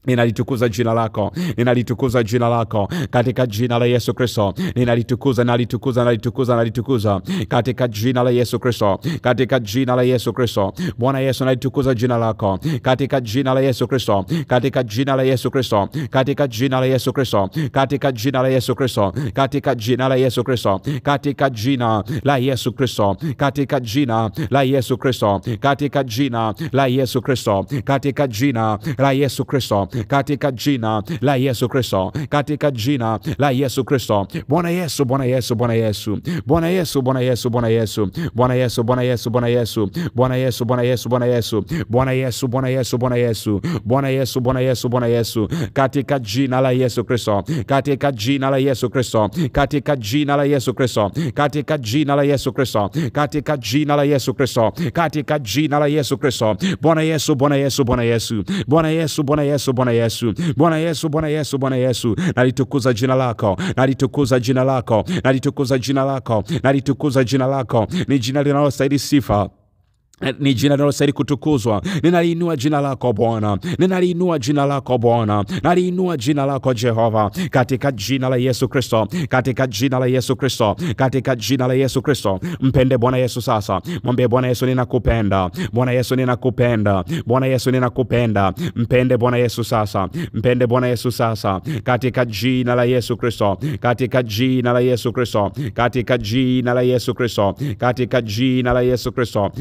ninalitukuza jina lako ninalitukuza jina lako katika jina la yesu kristo ninalitukuza nalitukuza nalitukuza nalitukuza katika jina la yesu kristo katika jina la yesu kristo bwana yesu nalitukuza jina lako katika jina la yesu kristo katika jina la yesu kristo katika jina la yesu kristo katika jina la yesu kristo katika jina la yesu kristo katika jina la yesu kristo katika jina la yesu kristo katika jina la yesu kristo katika jina la yesu kristo katika jina la Yesu Kristo, katika jina la Yesu Kristo. Bwana Yesu, Bwana Yesu, Bwana Yesu, Bwana Yesu, Bwana Yesu, Bwana Yesu, Bwana Yesu, Bwana Yesu, Bwana Yesu, Bwana Yesu, Bwana Yesu, Bwana Yesu, Bwana Yesu, Bwana Yesu, Bwana Yesu, Bwana Yesu, Bwana Yesu, Bwana Yesu, katika jina la Yesu Kristo, katika jina la Yesu Kristo, katika jina la Yesu Kristo, katika jina la Yesu Kristo, katika jina la Yesu Kristo, katika jina la Yesu Kristo. Bwana Yesu, Bwana Yesu, Bwana Yesu, Bwana Yesu, Bwana Yesu, Bwana Yesu, Bwana Yesu, Bwana Yesu, Bwana Yesu, nalitukuza jina lako, nalitukuza jina lako, nalitukuza jina lako, nalitukuza jina lako, ni jina linalostahili sifa Eh, ni jina linalostahili kutukuzwa. Ninaliinua jina lako Bwana, ninaliinua jina lako Bwana, naliinua jina lako Jehova, katika jina la Yesu Kristo, katika jina la Yesu Kristo, katika jina la Yesu Kristo. Mpende Bwana Yesu sasa, mwambie Bwana Yesu, ninakupenda. Bwana Yesu, ninakupenda. Bwana Yesu, ninakupenda. Mpende Bwana Yesu sasa, mpende Bwana Yesu sasa, katika jina la Yesu Kristo, katika jina la Yesu Kristo, katika jina la Yesu Kristo, katika jina la Yesu Kristo,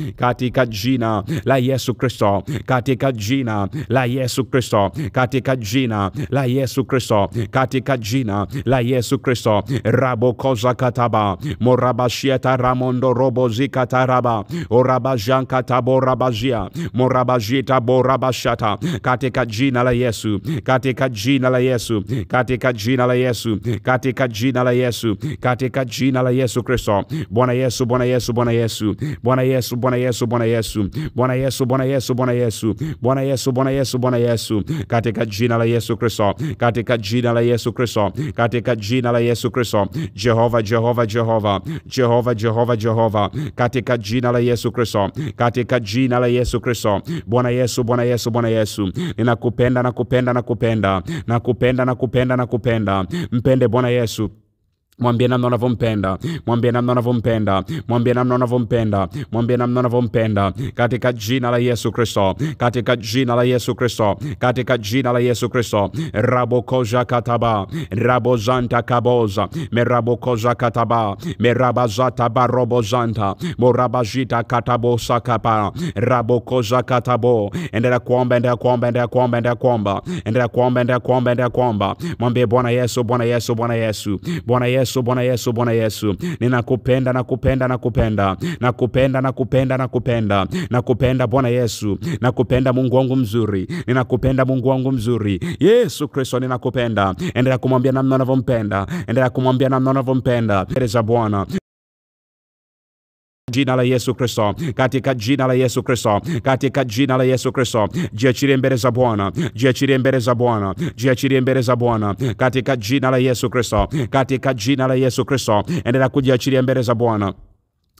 katika jina la Yesu Kristo, katika jina la Yesu Kristo, katika jina la Yesu Kristo, katika jina la Yesu Kristo. rabo koza kataba morabashieta ramondo robozikataraba orabajankaborabazia morabajita borabashata katika jina la Yesu, katika jina la Yesu, katika jina la Yesu, katika jina la Yesu, katika jina la Yesu Kristo. Bwana Yesu, Bwana Yesu, Bwana Yesu, Bwana Yesu, Bwana Yesu Bwana Yesu, Bwana Yesu, Bwana Yesu, Bwana Yesu, Bwana Yesu, Bwana Yesu, Bwana Yesu, katika jina la Yesu Kristo, katika jina la Yesu Kristo, katika jina la Yesu Kristo, Jehova, Jehova, Jehova, Jehova, Jehova, Jehova, katika jina la Yesu Kristo, katika jina la Yesu Kristo, Bwana Yesu, Bwana Yesu, Bwana Yesu, ninakupenda na kupenda na kupenda na kupenda na kupenda na kupenda, mpende Bwana Yesu mwambie namna unavyompenda mwambie namna unavyompenda mwambie namna unavyompenda mwambie namna unavyompenda katika jina la yesu kristo katika jina la yesu kristo katika jina la yesu kristo rabokoza kataba rabozanta kaboza merabokoza kataba merabazata barobozanta morabazita katabosa kapa rabokoza katabo endelea kuomba endelea kuomba endelea kuomba endelea kuomba endelea kuomba endelea kuomba endelea kuomba mwambie bwana yesu bwana yesu bwana yesu bwana yesu Yesu, Bwana Yesu, Bwana Yesu, ninakupenda nakupenda nakupenda nakupenda nakupenda nakupenda nakupenda Bwana Yesu, nakupenda Mungu wangu mzuri, ninakupenda Mungu wangu mzuri, Yesu Kristo, ninakupenda. Endelea kumwambia namna unavyompenda, endelea kumwambia namna unavyompenda mbele za Bwana jina la Yesu Kristo, katika jina la Yesu Kristo, katika jina la Yesu Kristo. Jiachilie mbele za Bwana, jiachilie mbele za Bwana, jiachilie mbele za Bwana, katika jina la Yesu Kristo, katika jina la Yesu Kristo. Endelea kujiachilia mbele za Bwana.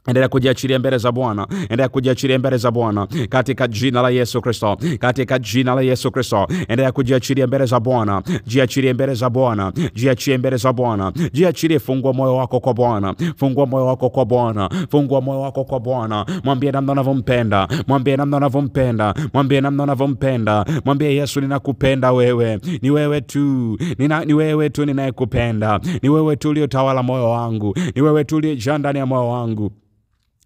Endelea kujiachiria mbele za Bwana, endelea kujiachiria mbele za Bwana katika jina la Yesu Kristo, katika jina la Yesu Kristo. Endelea kujiachiria mbele za Bwana, jiachirie mbele za Bwana, jiachirie mbele za Bwana, jiachirie, Fungua moyo wako kwa Bwana, fungua moyo wako kwa Bwana, fungua moyo wako kwa Bwana. Mwambie namna unavyompenda, mwambie namna unavyompenda, mwambie namna unavyompenda, mwambie Yesu, ninakupenda wewe, ni wewe tu nina, ni wewe tu ninayekupenda, ni wewe tu uliotawala moyo wangu, ni wewe tu uliyejaa ndani ya moyo wangu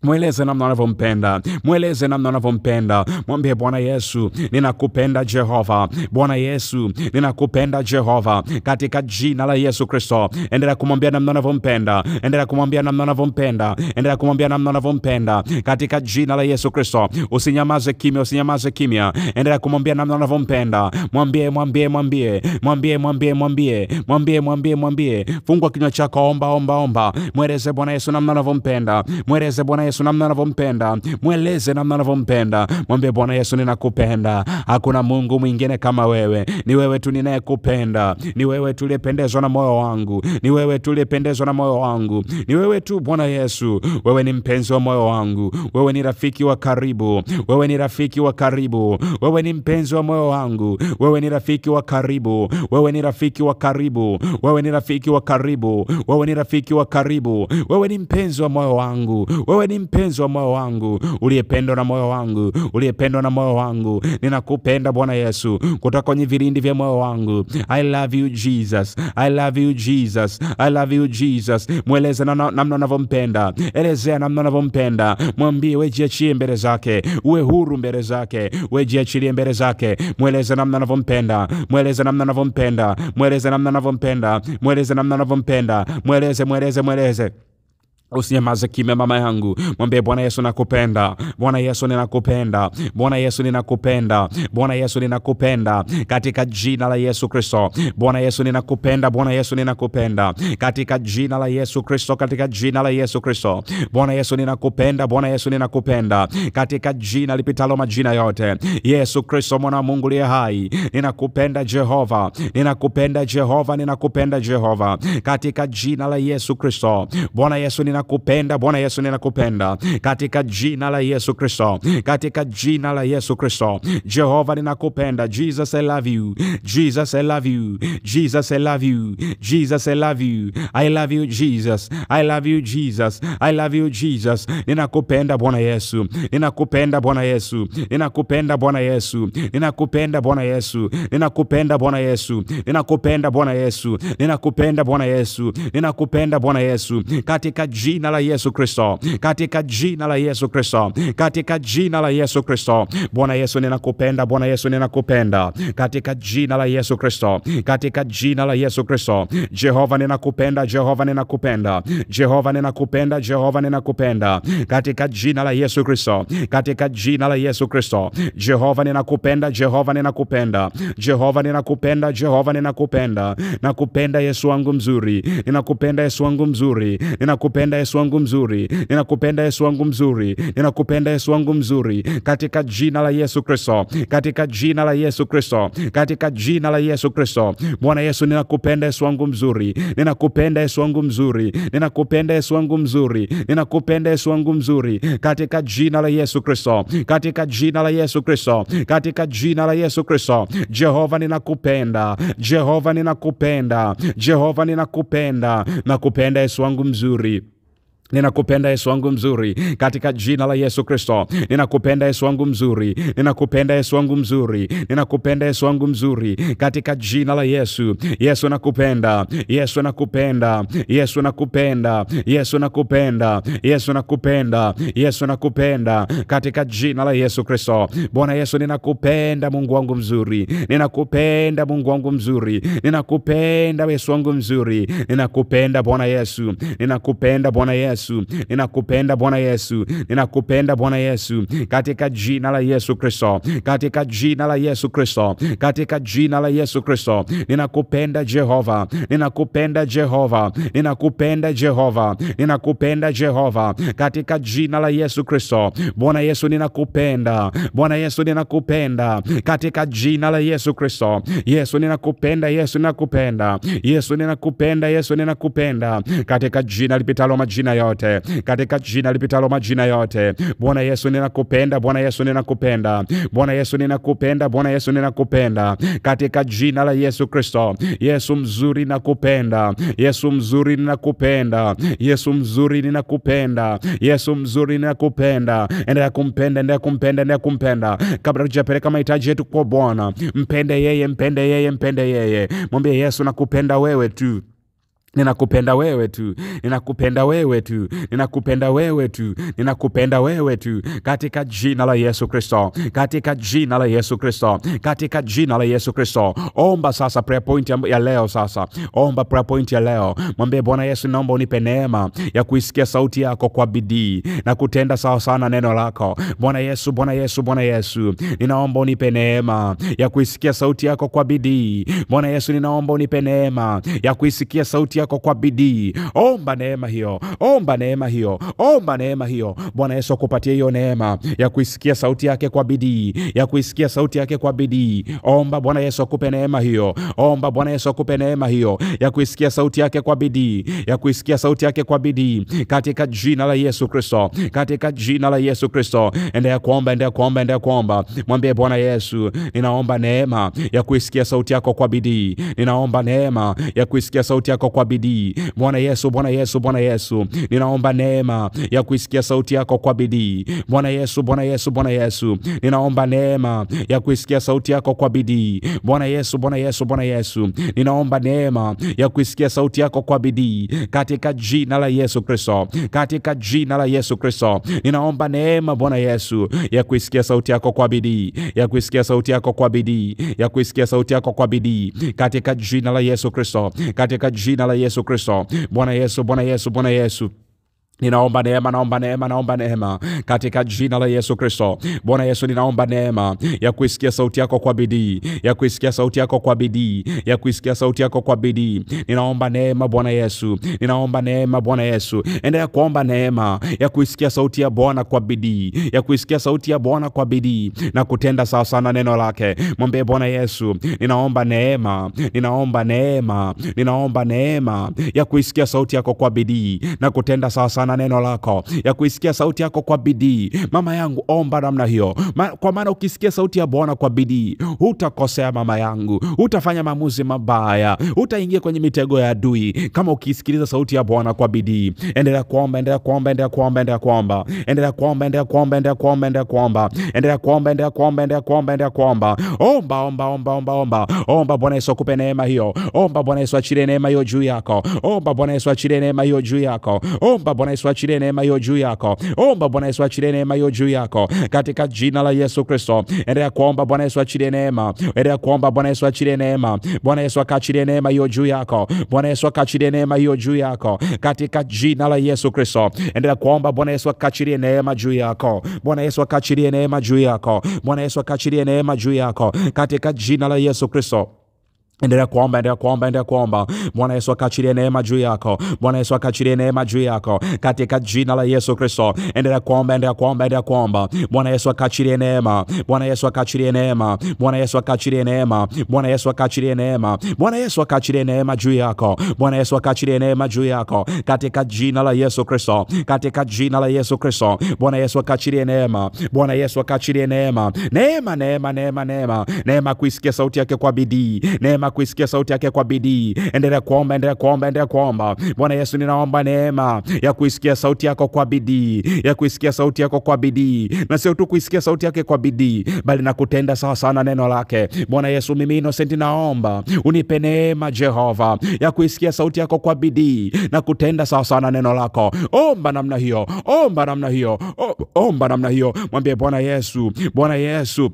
Mweleze namna unavyompenda, mweleze namna unavyompenda. Mwambie Bwana Yesu, ninakupenda Jehova. Bwana Yesu, ninakupenda Jehova, katika jina la Yesu Kristo. Endelea kumwambia namna unavyompenda, endelea kumwambia namna unavyompenda, endelea kumwambia namna unavyompenda, katika jina la Yesu Kristo. Usinyamaze kimya, usinyamaze kimya, endelea kumwambia namna unavyompenda. Mwambie, mwambie, mwambie, mwambie, mwambie, mwambie, mwambie, mwambie, mwambie. fungwa kinywa chako, omba, omba, omba. Mweleze Bwana Yesu namna unavyompenda, mweleze Bwana Yesu namna anavyompenda, mweleze namna anavyompenda. Mwambie Bwana Yesu, ninakupenda, hakuna Mungu mwingine kama wewe, ni wewe tu ninayekupenda, ni wewe tu uliyependezwa na moyo wangu, ni wewe tu uliyependezwa na moyo wangu, ni wewe tu Bwana Yesu, wewe ni mpenzi wa moyo wangu, wewe ni rafiki wa karibu, wewe ni rafiki wa karibu, wewe ni mpenzi wa moyo wangu, wewe ni rafiki wa karibu, wewe ni rafiki wa karibu, wewe ni rafiki wa karibu, wewe ni rafiki wa karibu, wewe ni mpenzi wa moyo wangu, wewe ni ni mpenzi wa moyo wangu, uliyependwa na moyo wangu, uliyependwa na moyo wangu, ninakupenda Bwana Yesu kutoka kwenye vilindi vya moyo wangu. I love you Jesus, I love you Jesus, I love you Jesus. Mweleze namna na elezea namna unavyompenda, mwambie wejiachie jiachie mbele zake, uwe huru mbele zake, wejiachilie jiachilie mbele zake. Mweleze namna unavyompenda, mweleze namna unavyompenda, mweleze namna unavyompenda, mweleze namna unavyompenda, mweleze, mweleze, mweleze Usinyamaze kimya mama yangu, mwambie Bwana Yesu nakupenda, Bwana Yesu ninakupenda, Bwana Yesu ninakupenda, Bwana Yesu ninakupenda katika jina la Yesu Kristo. Bwana Yesu ninakupenda, Bwana Yesu ninakupenda katika jina la Yesu Kristo, katika jina la Yesu Kristo. Bwana Yesu ninakupenda, Bwana Yesu ninakupenda katika jina lipitalo majina yote, Yesu Kristo mwana wa Mungu liye hai. Ninakupenda Jehova, ninakupenda Jehova, ninakupenda Jehova katika jina la Yesu Kristo. Bwana Yesu ninakupenda Bwana Yesu, ninakupenda katika jina la Yesu Kristo, katika jina la Yesu Kristo. Jehova, ninakupenda Jesus, I love you Jesus, I love you Jesus, I love you Jesus, I love you I love you Jesus, I love you Jesus, I love you Jesus. Ninakupenda Bwana Yesu, ninakupenda Bwana Yesu, ninakupenda Bwana Yesu, ninakupenda Bwana Yesu, ninakupenda Bwana Yesu, ninakupenda Bwana Yesu, ninakupenda Bwana Yesu, ninakupenda Bwana Yesu katika jina la Yesu Kristo, katika jina la Yesu Kristo, katika jina la Yesu Kristo. Bwana Yesu ninakupenda, Bwana Yesu ninakupenda, katika jina la Yesu Kristo, katika jina la Yesu Kristo. Jehova ninakupenda, Jehova ninakupenda, Jehova ninakupenda, Jehova ninakupenda, katika jina la Yesu Kristo, katika jina la Yesu Kristo. Jehova ninakupenda, Jehova ninakupenda, Jehova ninakupenda, Jehova ninakupenda, nakupenda Yesu wangu mzuri, ninakupenda Yesu wangu mzuri, ninakupenda ninakupenda Yesu wangu mzuri, ninakupenda Yesu wangu mzuri, ninakupenda Yesu wangu mzuri, katika jina la Yesu Kristo, katika jina la Yesu Kristo, katika jina la Yesu Kristo. Bwana Yesu, ninakupenda Yesu wangu mzuri, ninakupenda Yesu wangu mzuri, ninakupenda Yesu wangu mzuri, ninakupenda Yesu wangu mzuri, katika jina la Yesu Kristo, katika jina la Yesu Kristo, katika jina la Yesu Kristo. Jehova, ninakupenda Jehova, ninakupenda Jehova, ninakupenda nakupenda Yesu wangu mzuri Ninakupenda Yesu wangu mzuri, katika jina la Yesu Kristo. Ninakupenda Yesu wangu mzuri, ninakupenda Yesu wangu mzuri, ninakupenda Yesu wangu mzuri, katika jina la Yesu. Yesu nakupenda, Yesu nakupenda, Yesu nakupenda, Yesu nakupenda, Yesu nakupenda, Yesu nakupenda, katika jina la Yesu Kristo. Bwana Yesu, ninakupenda Mungu wangu mzuri, ninakupenda Mungu wangu mzuri, ninakupenda Yesu wangu mzuri, ninakupenda Bwana Yesu, ninakupenda Bwana Yesu Yesu, ninakupenda Bwana Yesu, ninakupenda Bwana Yesu, katika jina la Yesu Kristo, katika jina la Yesu Kristo, katika jina la Yesu Kristo. Ninakupenda Jehova, ninakupenda Jehova, ninakupenda Jehova, ninakupenda Jehova, katika jina la Yesu Kristo. Bwana Yesu, ninakupenda Bwana Yesu, ninakupenda katika jina la Yesu Kristo. Yesu, ninakupenda Yesu, ninakupenda Yesu, ninakupenda Yesu, ninakupenda katika jina lipitalo majina yote yote, katika jina lipitalo majina yote. Bwana Yesu ninakupenda, Bwana Yesu ninakupenda, Bwana Yesu ninakupenda, Bwana Yesu ninakupenda, katika jina la Yesu Kristo. Yesu mzuri nakupenda, Yesu mzuri ninakupenda, Yesu mzuri ninakupenda, Yesu mzuri ninakupenda. Endelea kumpenda, endelea kumpenda, endelea kumpenda. Kabla tujapeleka mahitaji yetu kwa Bwana, mpende yeye, mpende yeye, mpende yeye. Mwambie Yesu nakupenda wewe tu ninakupenda wewe tu, ninakupenda wewe tu, ninakupenda wewe tu, ninakupenda wewe tu, katika jina la Yesu Kristo, katika jina la Yesu Kristo, katika jina la Yesu Kristo. Omba sasa prayer point ya leo. Sasa omba prayer point ya leo, mwambie Bwana Yesu, naomba unipe neema ya kuisikia sauti yako kwa bidii na kutenda sawa sana neno lako. Bwana Yesu, Bwana Yesu, Bwana Yesu, ninaomba unipe neema ya kuisikia sauti yako kwa bidii. Bwana Yesu, ninaomba unipe neema ya kuisikia sauti yako kwa bidii. Omba neema hiyo, omba neema hiyo, omba neema hiyo. Bwana Yesu akupatie hiyo neema ya kuisikia sauti yake kwa bidii, ya kuisikia sauti yake kwa bidii. Omba Bwana Yesu akupe neema hiyo, omba Bwana Yesu akupe neema hiyo ya kuisikia sauti yake kwa bidii, ya kuisikia sauti yake kwa bidii, katika jina la Yesu Kristo, katika jina la Yesu Kristo. Endelea kuomba, endelea kuomba, endelea kuomba. Mwambie Bwana Yesu, ninaomba neema ya kuisikia sauti yako kwa bidii, ninaomba neema ya kuisikia sauti yako kwa bidii bidii. Bwana Yesu, Bwana Yesu, Bwana Yesu, ninaomba neema ya kuisikia sauti yako kwa bidii. Bwana Yesu, Bwana Yesu, Bwana Yesu, ninaomba neema ya kuisikia sauti yako kwa bidii. Bwana Yesu, Bwana Yesu, Bwana Yesu, ninaomba neema ya kuisikia sauti yako kwa bidii, katika jina la Yesu Kristo, katika jina la Yesu Kristo, ninaomba neema Bwana Yesu ya kuisikia sauti yako kwa bidii, ya kuisikia sauti yako kwa bidii, ya kuisikia sauti yako kwa bidii, katika jina la Yesu Kristo, katika jina la Yesu Kristo. Bwana Yesu, Bwana Yesu, Bwana Yesu. Ninaomba neema, naomba neema, naomba neema katika jina la Yesu Kristo. Bwana Yesu, ninaomba neema ya kuisikia sauti yako kwa bidii, ya kuisikia sauti yako kwa bidii, ya kuisikia sauti yako kwa bidii. Ninaomba neema Bwana Yesu, ninaomba neema Bwana Yesu. Endelea kuomba neema ya kuisikia sauti ya Bwana kwa bidii, ya kuisikia sauti ya Bwana kwa bidii na kutenda sawa sana neno lake. Mwambie Bwana Yesu, ninaomba neema, ninaomba neema, ninaomba neema ya kuisikia sauti yako kwa bidii na kutenda sawa sana na neno lako, ya kuisikia sauti yako kwa bidii. Mama yangu, omba namna hiyo Ma, kwa maana ukisikia sauti ya Bwana kwa bidii hutakosea mama yangu, hutafanya maamuzi mabaya, hutaingia kwenye mitego ya adui kama ukisikiliza sauti ya Bwana kwa bidii. Endelea kuomba, endelea kuomba, endelea kuomba, endelea kuomba, endelea kuomba, endelea kuomba, endelea kuomba, endelea kuomba, endelea kuomba, endelea kuomba, endelea kuomba, endelea kuomba. Omba, omba, omba, omba, omba, omba. Bwana Yesu akupe neema hiyo. Omba Bwana Yesu achilie neema hiyo juu yako. Omba Bwana Yesu achilie neema hiyo juu yako. Omba Bwana Yesu achilie neema hiyo juu yako. Omba Bwana Yesu achilie neema hiyo juu yako katika jina la Yesu Kristo. Endelea kuomba Bwana Yesu achilie neema, endelea kuomba Bwana Yesu achilie neema. Bwana Yesu akaachilie neema hiyo juu yako. Bwana Yesu akaachilie neema hiyo juu yako katika jina la Yesu Kristo. Endelea kuomba Bwana Yesu akaachilie neema juu yako. Bwana Yesu akaachilie neema juu yako. Bwana Yesu akaachilie neema juu yako katika jina la Yesu Kristo. Endelea kuomba, endelea kuomba, endelea kuomba. Bwana Yesu akaachilie neema juu yako. Bwana Yesu akaachilie neema juu yako katika jina la Yesu Kristo. Endelea kuomba, endelea kuomba, endelea kuomba. Bwana Yesu akaachilie neema. Bwana Yesu akaachilie neema. Bwana Yesu akaachilie neema. Bwana Yesu akaachilie neema. Bwana Yesu akaachilie neema juu yako. Bwana Yesu akaachilie neema juu yako katika jina la Yesu Kristo. Katika jina la Yesu Kristo. Bwana Yesu akaachilie neema. Bwana Yesu akaachilie neema. Neema, neema, neema, neema. Neema kuisikia sauti yake kwa bidii. Neema na kuisikia sauti yake kwa bidii. Endelea kuomba, endelea kuomba, endelea kuomba. Bwana Yesu, ninaomba neema ya kuisikia sauti yako kwa bidii, ya kuisikia sauti yako kwa bidii, na sio tu kuisikia sauti yake kwa bidii, bali na kutenda sawa sana neno lake. Bwana Yesu, mimi Innocent naomba unipe neema Jehova ya kuisikia sauti yako kwa bidii na kutenda sawa sana neno lako. Omba namna hiyo, omba namna hiyo, omba namna hiyo. Mwambie Bwana Yesu, Bwana Yesu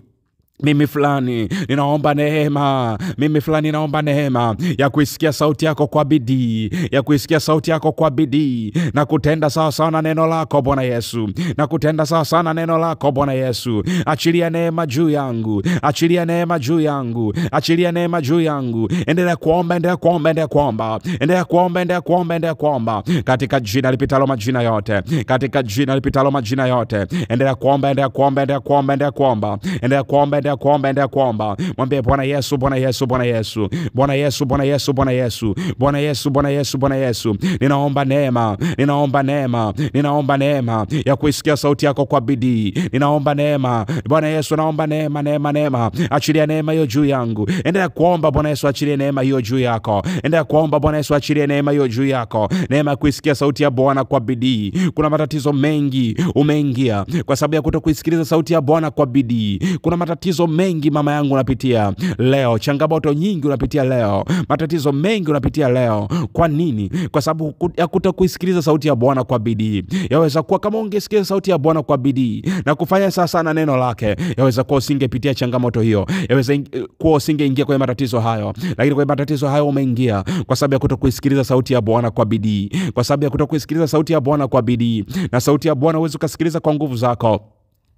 mimi fulani ninaomba neema, mimi fulani ninaomba neema ya kuisikia sauti yako kwa bidii, ya kuisikia sauti yako kwa bidii na kutenda sawa sawa na neno lako Bwana Yesu, na kutenda sawa sawa na neno lako Bwana Yesu. Achilia neema juu yangu, achilia neema juu yangu, achilia neema juu yangu. Endelea kuomba, endelea kuomba, endelea kuomba, endelea kuomba, endelea kuomba, endelea kuomba katika jina lipitalo majina yote, katika jina lipitalo majina yote. Endelea kuomba, endelea kuomba, endelea kuomba, endelea kuomba, endelea kuomba, endelea kuomba, endelea kuomba, mwambie Bwana Yesu, Bwana Yesu, Bwana Yesu, Bwana Yesu, Bwana Yesu, Bwana Yesu, Bwana Yesu, Bwana Yesu, Bwana Yesu, ninaomba neema, ninaomba neema, ninaomba neema ya kuisikia sauti yako kwa bidii, ninaomba neema Bwana Yesu, naomba neema, neema, neema, achilia neema hiyo juu yangu. Endelea kuomba Bwana Yesu, achilie neema hiyo juu yako. Endelea kuomba Bwana Yesu, achilie neema hiyo juu yako, neema ya kuisikia sauti ya Bwana kwa bidii. Kuna matatizo mengi umeingia kwa sababu ya kutokuisikiliza sauti ya Bwana kwa bidii. Kuna matatizo matatizo mengi mama yangu unapitia leo, changamoto nyingi unapitia leo, matatizo mengi unapitia leo. Kwa nini? Kwa sababu kutokuisikiliza sauti ya Bwana kwa bidii. Yaweza kuwa kama ungesikiliza sauti ya Bwana kwa bidii na kufanya sasa sana neno lake, yaweza kuwa usingepitia changamoto hiyo, yaweza kuwa usingeingia kwenye matatizo hayo, lakini kwenye matatizo hayo umeingia kwa sababu ya kutokuisikiliza sauti ya Bwana kwa bidii, kwa sababu ya kutokuisikiliza sauti ya Bwana kwa bidii. Na sauti ya Bwana huwezi ukasikiliza kwa nguvu zako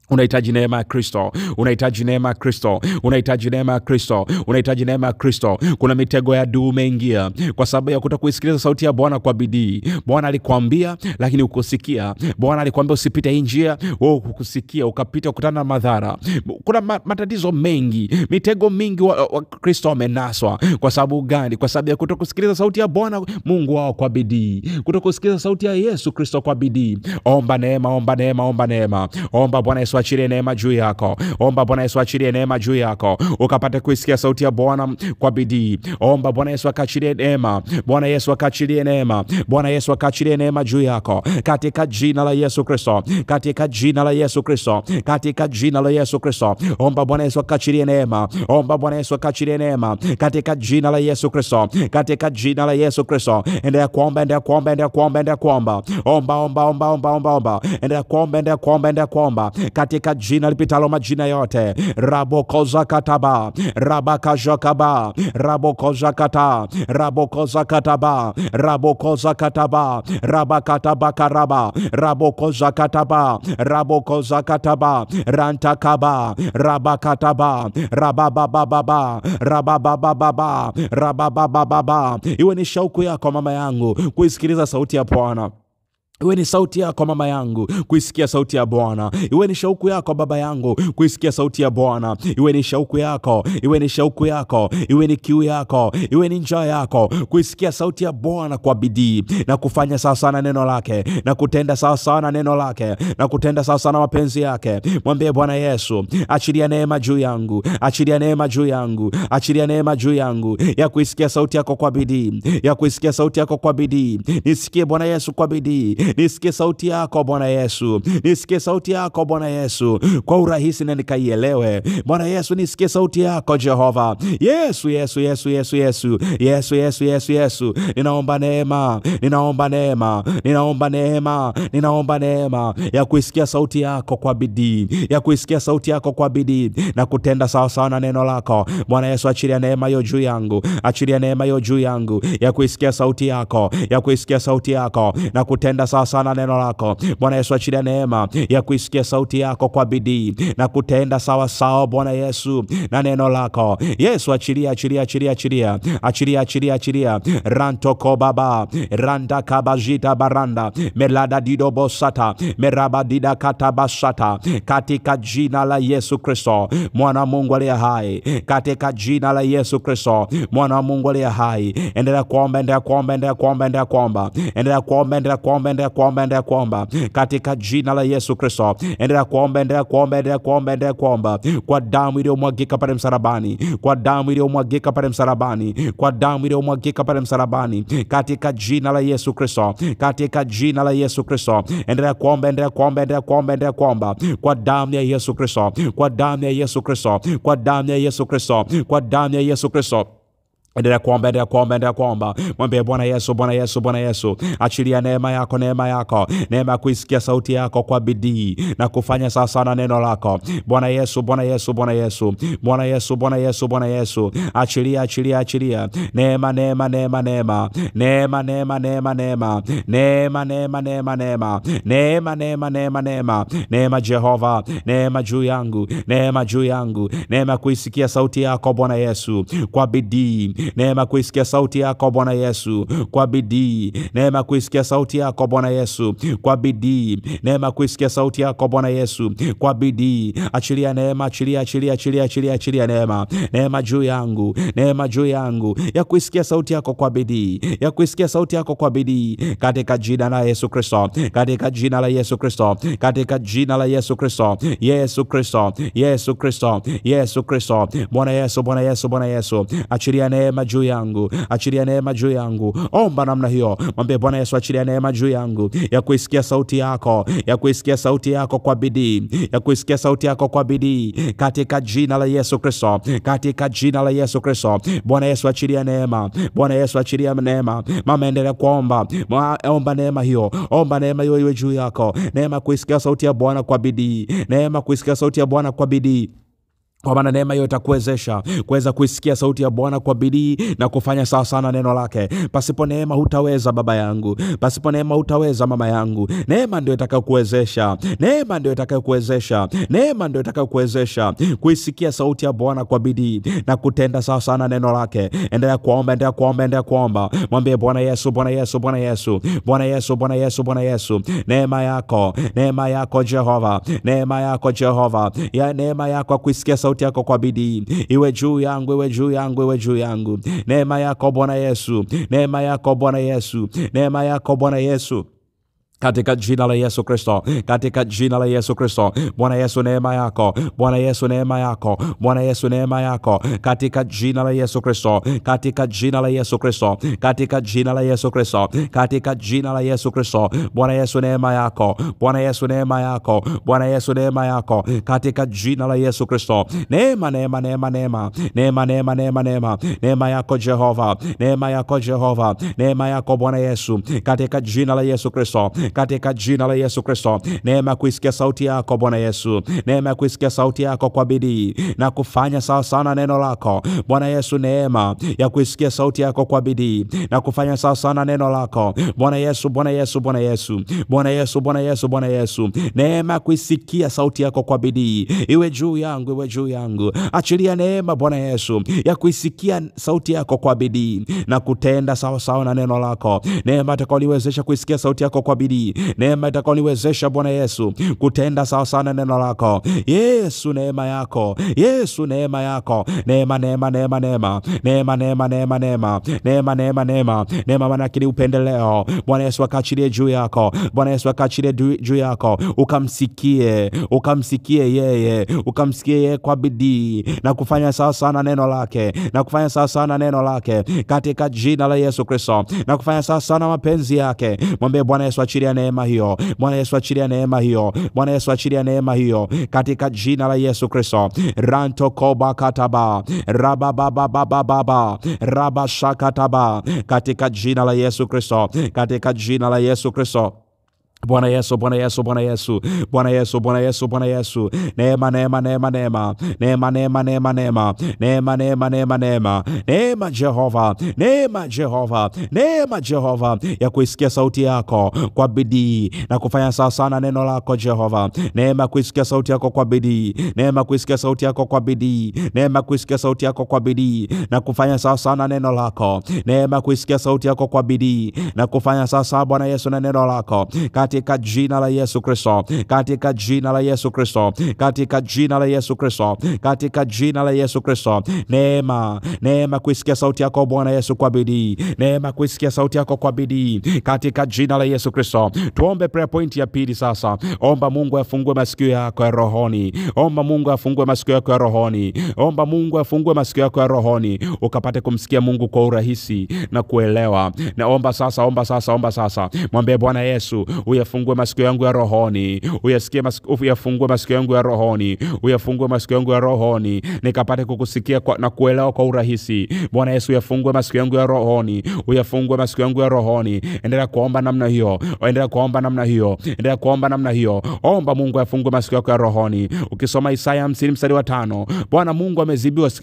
unahitaji neema ya Kristo, unahitaji neema ya Kristo, unahitaji neema ya Kristo, unahitaji neema ya Kristo. Kuna mitego ya duu umeingia kwa sababu ya kuto kuisikiliza sauti ya Bwana kwa bidii. Bwana alikwambia lakini ukusikia. Bwana alikwambia usipite hii njia, wewe ukusikia, ukapita, ukutana na madhara. Kuna matatizo mengi, mitego mingi. wa, wa wamenaswa kwa sababu gani? Kwa sababu ya kuto kusikiliza sauti ya Bwana Mungu wao kwa bidii, kuto kusikiliza sauti ya Yesu Kristo kwa bidii. Omba neema, omba neema, omba neema, omba Bwana Yesu Yesu achilie neema juu yako. Omba Bwana Yesu achilie neema juu yako, ukapate kuisikia sauti ya Bwana kwa bidii. Omba Bwana Yesu akaachilie neema, Bwana Yesu akaachilie neema, Bwana Yesu akaachilie neema juu yako, katika jina la Yesu Kristo, katika jina la Yesu Kristo, katika jina la Yesu Kristo. Omba Bwana Yesu akaachilie neema, omba Bwana Yesu akaachilie neema, katika jina la Yesu Kristo, katika jina la Yesu Kristo. Endelea kuomba, endelea kuomba, endelea kuomba, endelea kuomba, omba, omba, omba, omba, omba, omba, endelea kuomba, endelea kuomba, endelea kuomba katika jina lipitalo majina yote, rabokoza kataba rabakaja kaba rabokoza kata rabokoza kataba rabokoza kataba rabakataba karaba rabokoza kataba rabokoza kataba ranta kaba rabakataba rabababababa rabababababa rabababababa Iwe ni shauku yako mama yangu kuisikiliza sauti ya Bwana. Iwe ni sauti yako mama yangu kuisikia sauti ya Bwana, iwe ni shauku yako baba yangu kuisikia sauti ya Bwana, iwe ni shauku yako, iwe ni shauku yako, iwe ni kiu yako, iwe ni njaa yako kuisikia sauti ya Bwana kwa bidii na kufanya sawa sana neno lake na kutenda sawa sana neno lake na kutenda sawa sana mapenzi yake. Mwambie Bwana Yesu, achilia neema juu yangu, achilia neema juu yangu, achilia neema juu yangu ya kuisikia sauti yako kwa bidii, ya kuisikia sauti yako kwa bidii, nisikie Bwana Yesu kwa bidii Nisikie sauti yako Bwana Yesu, nisikie sauti yako Bwana Yesu kwa urahisi na nikaielewe Bwana Yesu, nisikie sauti yako Jehova. Yesu, Yesu, Yesu, Yesu, Yesu, Yesu, Yesu, Yesu, Yesu, ninaomba neema, ninaomba neema, ninaomba neema, ninaomba neema ya kuisikia sauti yako kwa bidii, ya kuisikia sauti yako kwa bidii na kutenda sawasawa na neno lako Bwana Yesu. Achilia neema hiyo juu yangu, achilia neema hiyo juu yangu ya kuisikia sauti yako, ya kuisikia sauti yako na kutenda sawa na neno lako. Bwana Yesu, achilia neema ya kuisikia sauti yako kwa bidii na kutenda sawa sawa, Bwana Yesu, na neno lako. Yesu, achilia achilia achilia achilia achilia achilia achilia rantoko baba randa kabajita baranda melada dido bosata meraba dida katabasata, katika jina la Yesu Kristo mwana wa Mungu aliye hai, katika jina la Yesu Kristo mwana wa Mungu aliye hai. Endelea kuomba, endelea kuomba, endelea kuomba, endelea kuomba, endelea kuomba, endelea kuomba endelea kuomba, endelea kuomba katika jina la Yesu Kristo. Endelea kuomba, endelea kuomba, endelea kuomba, endelea kuomba kwa damu iliyomwagika pale msalabani, kwa damu iliyomwagika pale msalabani, kwa damu iliyomwagika pale msalabani, katika jina la Yesu Kristo, katika jina la Yesu Kristo. Endelea kuomba, endelea kuomba, endelea kuomba, endelea kuomba kwa damu ya Yesu Kristo, kwa damu ya Yesu Kristo, kwa damu ya Yesu Kristo, kwa damu ya Yesu Kristo. Endelea kuomba, endelea kuomba, endelea kuomba. Mwambie Bwana Yesu, Bwana Yesu, Bwana Yesu, achilia neema yako, neema yako, neema ya kuisikia sauti yako kwa bidii na kufanya sasa na neno lako. Bwana Yesu, Bwana Yesu, Bwana Yesu, Bwana Yesu, Bwana Yesu, Bwana Yesu, achilia, achilia, achilia neema, neema, neema, neema, neema, neema, neema, neema, neema, neema, neema, neema, neema, neema, neema, neema, neema, Jehova, neema juu yangu, neema juu yangu, neema kuisikia sauti yako Bwana Yesu kwa bidii neema kuisikia sauti yako Bwana Yesu kwa bidii, neema kuisikia sauti yako Bwana Yesu kwa bidii, neema kuisikia sauti yako Bwana Yesu kwa bidii. Achilia neema, achilia, achilia, achilia, achilia, achilia neema, neema juu yangu, neema juu yangu ya kuisikia sauti yako kwa bidii, ya kuisikia sauti yako kwa bidii, katika jina la Yesu Kristo, katika jina la Yesu Kristo, katika jina la Yesu Kristo, Yesu Kristo, Yesu Kristo, Yesu Kristo, Bwana Yesu, Bwana Yesu, Bwana Yesu, achilia neema neema juu yangu, achilia neema juu yangu. Omba namna hiyo, mwambie Bwana Yesu, achilia neema juu yangu ya kuisikia sauti yako, ya kuisikia sauti yako kwa bidii, ya kuisikia sauti yako kwa bidii, katika jina la Yesu Kristo, katika jina la Yesu Kristo. Bwana Yesu, achilia neema. Bwana Yesu, achilia neema. Mama, endelea kuomba, omba neema hiyo, omba neema hiyo iwe juu yako, neema kuisikia sauti ya Bwana kwa bidii, neema kuisikia sauti ya Bwana kwa bidii kwa maana neema hiyo itakuwezesha kuweza kuisikia sauti ya Bwana kwa bidii na kufanya sawa sana neno lake. Pasipo neema hutaweza, baba yangu, pasipo neema hutaweza, mama yangu. Neema ndio itakayokuwezesha, neema ndio itakayokuwezesha, neema ndio itakayokuwezesha kuisikia sauti ya Bwana kwa bidii na kutenda sawa sana neno lake. Endelea kuomba, endelea kuomba, endelea kuomba, mwambie Bwana Yesu, Bwana Yesu, Bwana Yesu, Bwana Yesu, Bwana Yesu, Bwana Yesu, neema yako, neema yako Jehova, neema yako Jehova, ya neema yako kuisikia sauti sauti yako kwa bidii, iwe juu yangu, iwe juu yangu, iwe juu yangu. Neema yako Bwana Yesu, neema yako Bwana Yesu, neema yako Bwana Yesu katika jina la Yesu Kristo, katika jina la Yesu Kristo. Bwana Yesu, neema yako Bwana Yesu, neema yako Bwana Yesu, neema yako katika jina la Yesu Kristo, katika jina la Yesu Kristo, katika jina la Yesu Kristo, katika jina la Yesu Kristo. Bwana Yesu, neema yako Bwana Yesu, neema yako Bwana Yesu, neema yako katika jina la Yesu Kristo. Neema, neema, neema, neema, neema, neema, neema, neema, neema yako Jehova, neema yako Jehova, neema yako Bwana Yesu, katika jina la Yesu Kristo katika jina la Yesu Kristo. Neema kuisikia sauti yako Bwana Yesu, neema kuisikia sauti yako kwa bidii na kufanya sawa sana neno lako Bwana Yesu, neema ya kuisikia sauti yako kwa bidii na kufanya sawa sana neno lako Bwana Yesu, Bwana Yesu, Bwana Yesu, Bwana Yesu, Bwana Yesu, Bwana Yesu, neema kuisikia sauti yako kwa bidii iwe juu yangu, iwe juu yangu. Achilia neema Bwana Yesu ya kuisikia sauti yako kwa bidii na kutenda sawa na neno lako, neema atakaliwezesha kuisikia sauti yako kwa bidii zaidi neema itakaoniwezesha Bwana Yesu kutenda sawasawa na neno lako Yesu, neema yako Yesu, neema yako, neema neema neema neema neema neema neema neema neema neema neema neema, manakini upendeleo. Bwana Yesu akaachilie juu yako, Bwana Yesu akaachilie juu yako, ukamsikie ukamsikie yeye ukamsikie yeye kwa bidii na kufanya sawasawa na neno lake na kufanya sawasawa na neno lake katika jina la Yesu Kristo na kufanya sawasawa na mapenzi yake. Mwambie Bwana Yesu achilie achilia neema hiyo. Bwana Yesu achilia neema hiyo. Bwana Yesu achilia neema hiyo katika jina la Yesu Kristo. rantokoba kataba raba rabashakataba katika jina la Yesu Kristo, katika jina la Yesu Kristo. Bwana Yesu, Bwana Yesu, Bwana Yesu, Bwana Yesu, Bwana Yesu, Bwana Yesu. Neema, neema, neema, neema, neema, neema, neema, neema, neema, neema, neema, neema, neema Jehova, neema Jehova, neema Jehova ya kuisikia sauti yako kwa bidii na kufanya sawa sana neno lako Jehova. Neema kuisikia sauti yako kwa bidii, neema kuisikia sauti yako kwa bidii, neema kuisikia sauti yako kwa bidii na kufanya sawa sana neno lako, neema kuisikia sauti yako kwa bidii na kufanya sawa sana Bwana Yesu na neno lako kati katika jina la Yesu Kristo, katika jina la Yesu Kristo, katika jina la Yesu Kristo, katika jina la Yesu Kristo. Neema, neema kuisikia sauti yako Bwana Yesu kwa bidii, neema kuisikia sauti yako kwa bidii, katika jina la Yesu Kristo. Tuombe prayer point ya pili sasa. Omba Mungu afungue masikio yako ya rohoni, omba Mungu afungue masikio yako ya rohoni, omba Mungu afungue masikio yako ya rohoni, ukapate kumsikia Mungu kwa urahisi na kuelewa. Naomba sasa, omba sasa, omba sasa, mwambie Bwana Yesu uyafungue masikio yangu ya rohoni, uyasikie uyafungue masikio yangu ya rohoni, uyafungue masikio yangu ya rohoni, nikapate kukusikia kwa, na kuelewa kwa urahisi. Bwana Yesu, uyafungue masikio yangu ya rohoni, uyafungue masikio yangu ya rohoni. Endelea kuomba namna hiyo, endelea kuomba namna hiyo, endelea kuomba namna hiyo. Omba Mungu afungue masikio yako ya rohoni. Ukisoma Isaya hamsini mstari wa tano Bwana Mungu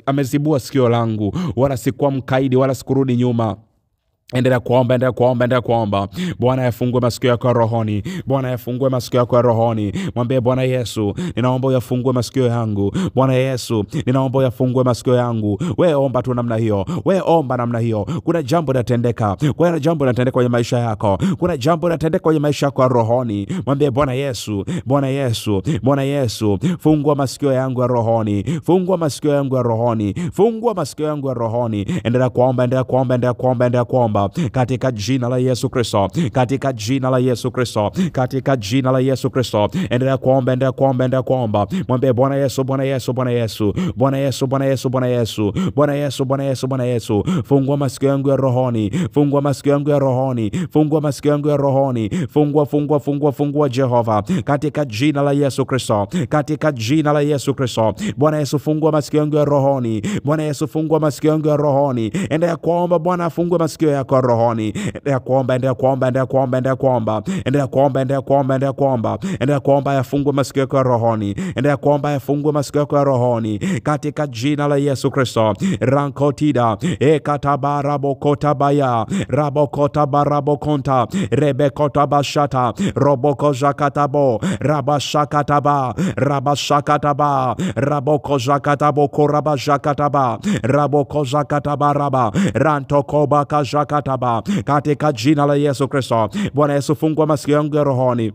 amezibua sikio langu, wala sikuwa mkaidi, wala sikurudi nyuma Endelea kuomba, endelea kuomba, endelea kuomba. Bwana yafungue masikio yako ya rohoni, Bwana yafungue masikio yako ya rohoni. Mwambie Bwana Yesu, ninaomba uyafungue masikio yangu. Bwana Yesu, ninaomba uyafungue masikio yangu. We omba tu namna hiyo, we omba namna hiyo. Kuna jambo linatendeka, kuna jambo linatendeka kwenye maisha yako, kuna jambo linatendeka kwenye maisha yako ya rohoni. Mwambie Bwana Yesu, Bwana Yesu, Bwana Yesu, fungua masikio yangu ya rohoni, fungua masikio yangu ya rohoni, fungua masikio yangu ya rohoni. Endelea kuomba, endelea kuomba, endelea kuomba, endelea kuomba Baba, katika jina la Yesu Kristo, katika jina la Yesu Kristo, katika jina la Yesu Kristo. Endelea kuomba, endelea kuomba, endelea kuomba, mwambie Bwana Yesu, Bwana Yesu, Bwana Yesu, Bwana Yesu, Bwana Yesu, Bwana Yesu, Bwana Yesu, Bwana Yesu, Bwana Yesu, fungua masikio yangu ya rohoni, fungua masikio yangu ya rohoni, fungua masikio yangu ya rohoni, fungua, fungua, fungua, fungua Jehova, katika jina la Yesu Kristo, katika jina la Yesu Kristo. Bwana Yesu, fungua masikio yangu ya rohoni, Bwana Yesu, fungua masikio yangu ya rohoni. Endelea kuomba, Bwana afungue masikio yako yako rohoni. Endelea kuomba, endelea kuomba, endelea kuomba, endelea kuomba, endelea kuomba, endelea kuomba, endelea kuomba, endelea kuomba, yafungue masikio yako ya rohoni, endelea kuomba, yafungue masikio yako ya rohoni, katika jina la Yesu Kristo. rankotida ekatabarabokotaba rabokotaba rebekotabashata robokozakatabo rabashakataba rabashakataba rabokozakataboko rabashakataba rabokozakatabara raba rantokobakazaka kataba, katika jina la Yesu Kristo. Bwana Yesu, fungua masikio yangu ya rohoni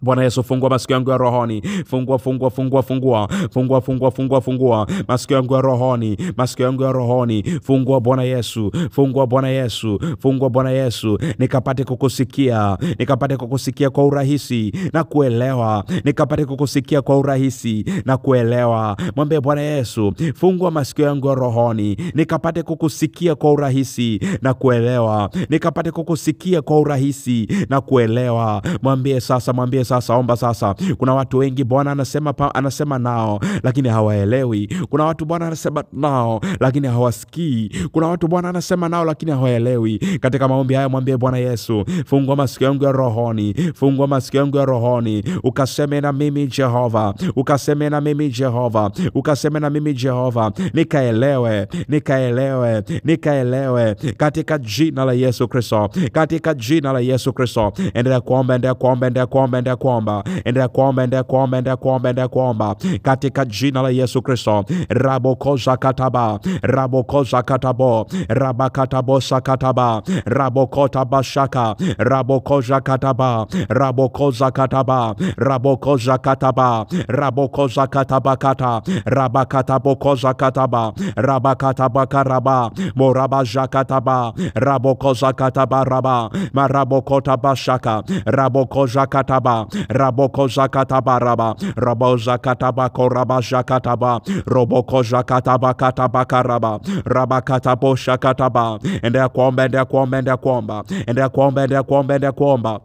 Bwana Yesu, fungua masikio yangu ya rohoni, fungua fungua fungua fungua fungua fungua fungua fungua masikio yangu ya rohoni, masikio yangu ya rohoni, fungua Bwana Yesu, fungua Bwana Yesu, fungua Bwana Yesu, nikapate kukusikia, nikapate kukusikia kwa urahisi na kuelewa, nikapate kukusikia kwa urahisi na kuelewa. Mwambie Bwana Yesu, fungua masikio yangu ya rohoni, nikapate kukusikia kwa urahisi na kuelewa, nikapate kukusikia kwa urahisi na kuelewa. Mwambie sasa, mwambie sasa, omba sasa. Kuna watu wengi Bwana anasema, anasema nao lakini hawaelewi. Kuna watu Bwana anasema nao lakini hawasikii. Kuna watu Bwana anasema nao lakini hawaelewi. Katika maombi haya mwambie Bwana Yesu, fungua masikio yangu ya rohoni, fungua masikio yangu ya rohoni, ukaseme na mimi Jehova, ukaseme na mimi Jehova, ukaseme na mimi Jehova, nikaelewe, nikaelewe, nikaelewe katika jina la Yesu Kristo, katika jina la Yesu Kristo. Endelea kuomba, endelea kuomba, endelea kuomba, endelea kuomba, endelea kuomba, endelea kuomba, endelea kuomba, endelea kuomba katika jina la Yesu Kristo. rabokoza kataba rabokoza katabo rabakatabosa kataba rabokota bashaka rabokoza kataba rabokoza kataba rabokoza kataba rabokoza kataba kata koza kataba rabakatabakaraba morabajakataba rabokoza kataba raba marabokota bashaka rabokoza kataba Raboko Zakataba Raba, Rabo Zakataba Koraba Zakataba, Roboko Zakataba Katabakaraba, Rabakatabo Shakataba, and their comba and their comba and their comba and their comba and their comba and their comba.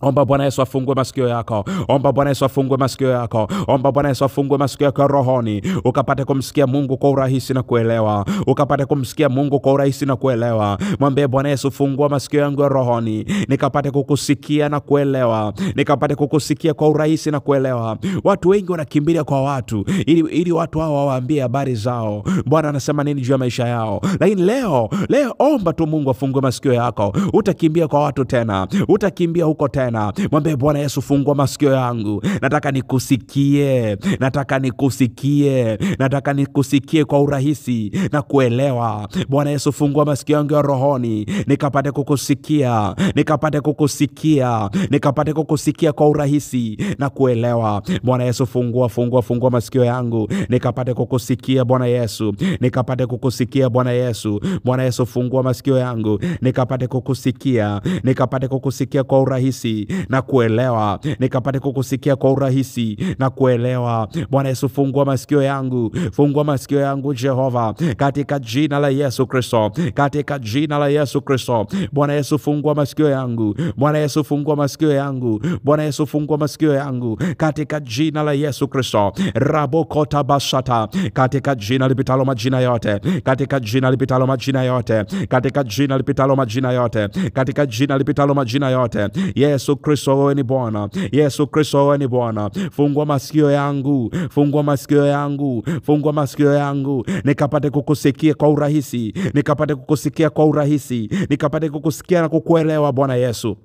Omba Bwana Yesu afungue masikio yako, omba Bwana Yesu afungue masikio yako, omba Bwana Yesu afungue masikio yako rohoni, ukapate kumsikia Mungu kwa urahisi na kuelewa, ukapate kumsikia Mungu kwa urahisi na kuelewa. Mwambie Bwana Yesu, fungua masikio yangu ya rohoni, nikapate kukusikia na kuelewa, nikapate kukusikia kwa urahisi na kuelewa. Watu wengi wanakimbilia kwa watu ili, ili watu hao wawaambie habari zao, Bwana anasema nini juu ya maisha yao. Lakini leo leo, omba tu Mungu afungue masikio yako. Utakimbia kwa watu tena, utakimbia huko tena tena. Mwambie Bwana Yesu, fungua masikio yangu, nataka nikusikie, nataka nikusikie, nataka nikusikie kwa urahisi na kuelewa. Bwana Yesu, fungua masikio yangu ya rohoni, nikapate kukusikia, nikapate kukusikia, nikapate kukusikia kwa urahisi na kuelewa. Bwana Yesu, fungua, fungua, fungua masikio yangu, nikapate kukusikia Bwana Yesu, nikapate kukusikia Bwana Yesu. Bwana Yesu, fungua masikio yangu, nikapate kukusikia, nikapate kukusikia kwa urahisi na kuelewa, nikapate kukusikia kwa urahisi na kuelewa. Bwana Yesu, fungua masikio yangu, fungua masikio yangu Jehova, katika jina la Yesu Kristo, katika jina la Yesu Kristo. Bwana Yesu, fungua masikio yangu, Bwana Yesu, fungua masikio yangu, Bwana Yesu, fungua masikio yangu, katika jina la Yesu Kristo. rabokota bashata, katika jina lipitalo majina yote, katika jina lipitalo majina yote, katika jina lipitalo majina yote, katika jina lipitalo majina yote, Yesu Yesu Kristo, wewe ni Bwana. Yesu Kristo, wewe ni Bwana. Fungua masikio yangu, fungua masikio yangu, fungua masikio yangu, nikapate kukusikia kwa urahisi, nikapate kukusikia kwa urahisi, nikapate kukusikia na kukuelewa Bwana Yesu.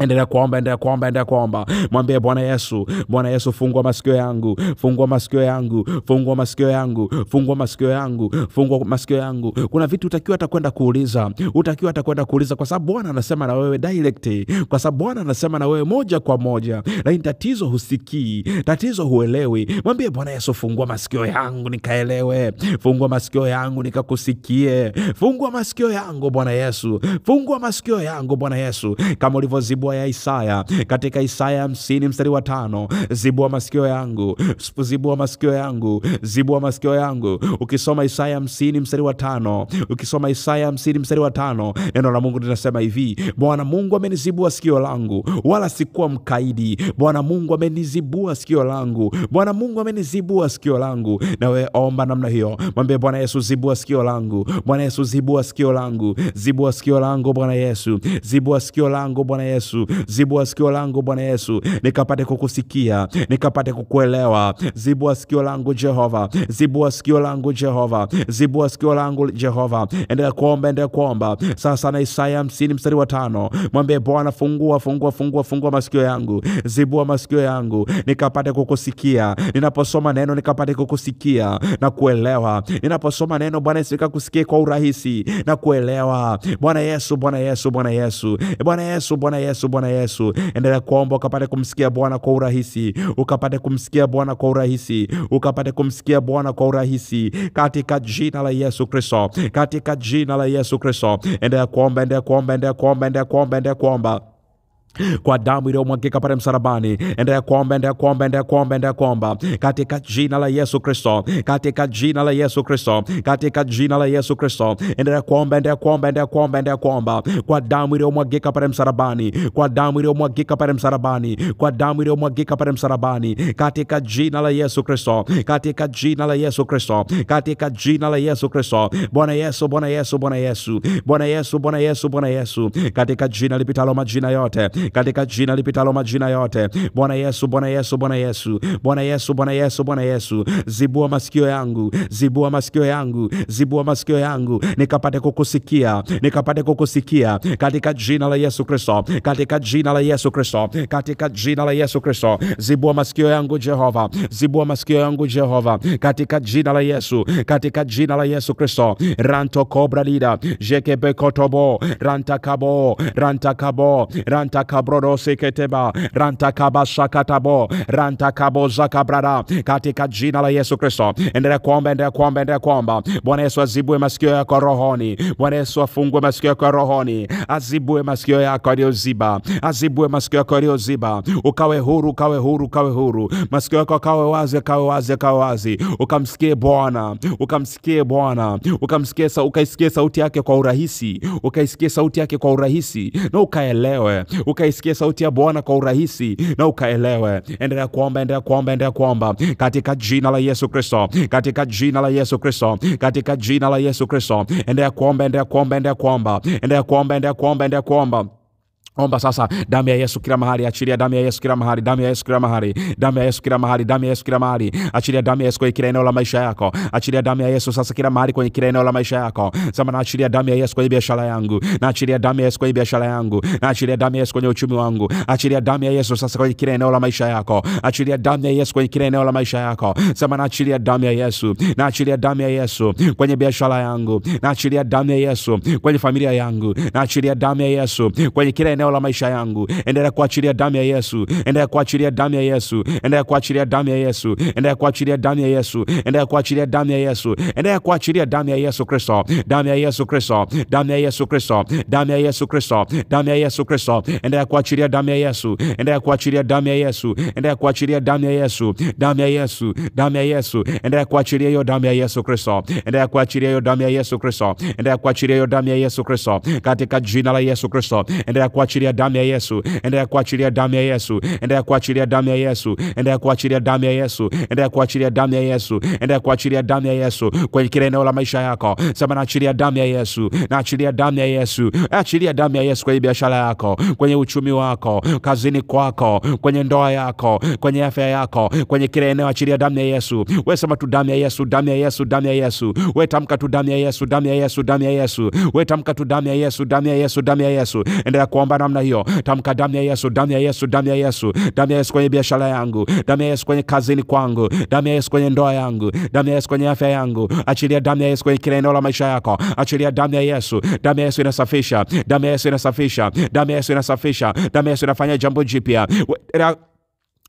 Endelea kuomba, endelea kuomba, endelea kuomba. Mwambie Bwana Yesu, Bwana Yesu, fungua masikio yangu, fungua masikio yangu, fungua masikio yangu, fungua masikio yangu, fungua masikio yangu. Kuna vitu utakiwa atakwenda kuuliza, utakiwa atakwenda kuuliza, kwa sababu Bwana anasema na wewe direct, kwa sababu Bwana anasema na wewe moja kwa moja, lakini tatizo husikii, tatizo huelewi. Mwambie Bwana Yesu, fungua masikio yangu nikaelewe, fungua masikio yangu nikakusikie, fungua masikio yangu Bwana Yesu, fungua masikio yangu Bwana Yesu, kama ulivyozibwa ndoa ya Isaya katika Isaya hamsini mstari wa tano zibua masikio yangu, zibua masikio yangu, zibua masikio yangu. Ukisoma Isaya hamsini mstari wa tano ukisoma Isaya hamsini mstari wa tano neno la Mungu linasema hivi: Bwana Mungu amenizibua sikio langu, wala sikuwa mkaidi. Bwana Mungu amenizibua sikio langu, Bwana Mungu amenizibua sikio langu. Na omba namna hiyo, mwambie Bwana Yesu, zibua sikio langu. Bwana Yesu, zibua sikio langu, zibua sikio langu Bwana Yesu, zibua sikio langu Bwana Yesu Yesu. Zibua sikio langu Bwana Yesu, nikapate kukusikia, nikapate kukuelewa. Zibua sikio langu Jehova, zibua sikio langu Jehova, zibua sikio langu Jehova. Endelea kuomba, endelea kuomba. Sasa na Isaya 50 mstari wa tano mwambie Bwana, fungua, fungua, fungua, fungua masikio yangu, zibua masikio yangu, nikapate kukusikia. Ninaposoma neno nikapate kukusikia na kuelewa. Ninaposoma neno Bwana Yesu nikakusikia kwa urahisi na kuelewa. Bwana Yesu, Bwana Yesu, Bwana Yesu, Bwana Yesu, Bwana Yesu Yesu, Bwana Yesu. Endelea kuomba ukapate kumsikia Bwana kwa urahisi, ukapate kumsikia Bwana kwa urahisi, ukapate kumsikia Bwana kwa urahisi, katika jina la Yesu Kristo, katika jina la Yesu Kristo. Endelea kuomba, endelea kuomba, endelea kuomba, endelea kuomba, endelea kuomba kwa damu iliyomwagika pale msalabani. Endelea kuomba, endelea kuomba, endelea kuomba, endelea kuomba katika jina la Yesu Kristo, katika jina la Yesu Kristo, katika jina la Yesu Kristo. Endelea kuomba, endelea kuomba, endelea kuomba, endelea kuomba kwa damu iliyomwagika pale msalabani, kwa damu iliyomwagika pale msalabani, kwa damu iliyomwagika pale msalabani, katika jina la Yesu Kristo, katika jina la Yesu Kristo, katika jina la Yesu Kristo. Bwana Yesu, Bwana Yesu, Bwana Yesu, Bwana Yesu, Bwana Yesu, Bwana Yesu, katika jina lipitalo majina yote katika jina lipitalo majina yote. Bwana Yesu, Bwana Yesu, Bwana Yesu, Bwana Yesu, Bwana Yesu, Bwana Yesu, zibua masikio yangu, zibua masikio yangu, zibua masikio yangu, nikapate kukusikia, nikapate kukusikia katika jina la Yesu Kristo, katika jina la Yesu Kristo, katika jina la Yesu Kristo, zibua masikio yangu Jehova, zibua masikio yangu Jehova, katika jina la Yesu, katika jina la Yesu Kristo. ranto kobra lida jekebekotobo rantakabo rantakabo ranta kabrodo seketeba ranta kaba shakatabo ranta kabo zakabrada katika jina la Yesu Kristo. Endelea kuomba, endelea kuomba, endelea kuomba. Bwana Yesu azibue masikio yako rohoni. Bwana Yesu afungue masikio yako rohoni, azibue masikio yako aliyoziba, azibue masikio yako aliyoziba, ukawe huru, ukawe huru, ukawe huru, masikio yako akawe wazi, akawe wazi, akawe wazi, ukamsikie Bwana, ukamsikie Bwana, ukamsikie sa, ukaisikie sauti yake kwa urahisi, ukaisikie sauti yake kwa urahisi na ukaelewe uka ukaisikia sauti ya Bwana kwa urahisi na ukaelewe. Endelea kuomba, endelea kuomba, endelea kuomba katika jina la Yesu Kristo, katika jina la Yesu Kristo, katika jina la Yesu Kristo. Endelea kuomba, endelea kuomba, endelea kuomba, endelea kuomba, endelea kuomba, endelea kuomba. Omba sasa damu ya Yesu kila mahali, achilia damu ya Yesu kila mahali, damu ya Yesu kila mahali, damu ya Yesu kila mahali, damu ya Yesu kila mahali. Achilia damu ya Yesu kwenye kila eneo la maisha yako, achilia damu ya Yesu sasa kila mahali, kwenye kila eneo la maisha yako. Sema, naachilia damu ya Yesu kwenye biashara yangu, naachilia damu ya Yesu kwenye biashara yangu, naachilia damu ya Yesu kwenye uchumi wangu, achilia damu ya Yesu sasa kwenye kila eneo la maisha yako, achilia damu ya Yesu kwenye kila eneo la maisha yako. Sema, naachilia damu ya Yesu, naachilia damu ya Yesu kwenye biashara yangu, naachilia damu ya Yesu kwenye familia yangu, naachilia damu ya Yesu kwenye kila eneo eneo la maisha yangu. Endelea kuachilia damu ya Yesu, endelea kuachilia damu ya Yesu, endelea kuachilia damu ya Yesu, endelea kuachilia damu ya Yesu, endelea kuachilia damu ya Yesu, endelea kuachilia damu ya Yesu Kristo, damu ya Yesu Kristo, damu ya Yesu Kristo, damu ya Yesu Kristo, damu ya Yesu Kristo, endelea kuachilia damu ya Yesu, endelea kuachilia damu ya Yesu, endelea kuachilia damu ya Yesu, damu ya Yesu, damu ya Yesu, endelea kuachilia hiyo damu ya Yesu Kristo, endelea kuachilia hiyo damu ya Yesu Kristo, endelea kuachilia hiyo damu ya Yesu Kristo, katika jina la Yesu Kristo, endelea kuachilia damu ya Yesu, endelea kuachilia damu ya Yesu, endelea kuachilia damu ya Yesu, endelea kuachilia damu ya Yesu, endelea kuachilia damu ya Yesu, endelea kuachilia damu ya Yesu kwenye kila eneo la maisha yako. Sema, naachilia damu ya Yesu, naachilia damu ya Yesu, achilia damu ya Yesu kwenye biashara yako, kwenye uchumi wako, kazini kwako, kwenye ndoa yako, kwenye afya yako, kwenye kila eneo, achilia damu ya Yesu. Wewe sema tu damu ya Yesu, damu ya Yesu, damu ya Yesu. Wewe tamka tu damu ya Yesu, damu ya Yesu, damu ya Yesu. Wewe tamka tu damu ya Yesu, damu ya Yesu, damu ya Yesu. Endelea kuomba namna hiyo. Tamka damu ya Yesu, damu ya Yesu, damu ya Yesu, damu ya Yesu kwenye biashara yangu, damu ya Yesu kwenye kazini kwangu, damu ya Yesu kwenye ndoa yangu, damu ya Yesu kwenye afya yangu. Achilia damu ya Yesu kwenye kila eneo la maisha yako, achilia damu ya Yesu. Damu ya Yesu inasafisha, damu ya Yesu inasafisha, damu ya Yesu inasafisha, damu ya Yesu inafanya jambo jipya.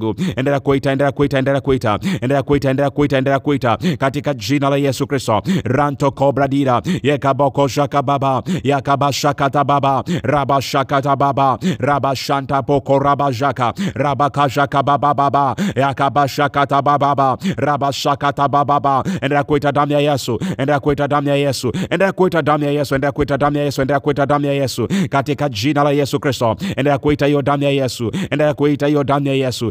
yangu. Endelea kuita, endelea kuita, endelea kuita, endelea kuita, endelea kuita, endelea kuita katika jina la Yesu Kristo. ranto kobradira yekaboko shaka baba yakaba shaka tababa raba shaka tababa raba shanta poko raba shaka rabajaka rabakashaka baba baba yakabashakata baba baba rabashakata baba baba. Endelea kuita damu ya Yesu, endelea kuita damu ya Yesu, endelea kuita damu ya Yesu, endelea kuita damu ya Yesu, endelea kuita damu ya Yesu katika jina la Yesu Kristo. Endelea kuita hiyo damu ya Yesu, endelea kuita hiyo damu ya Yesu,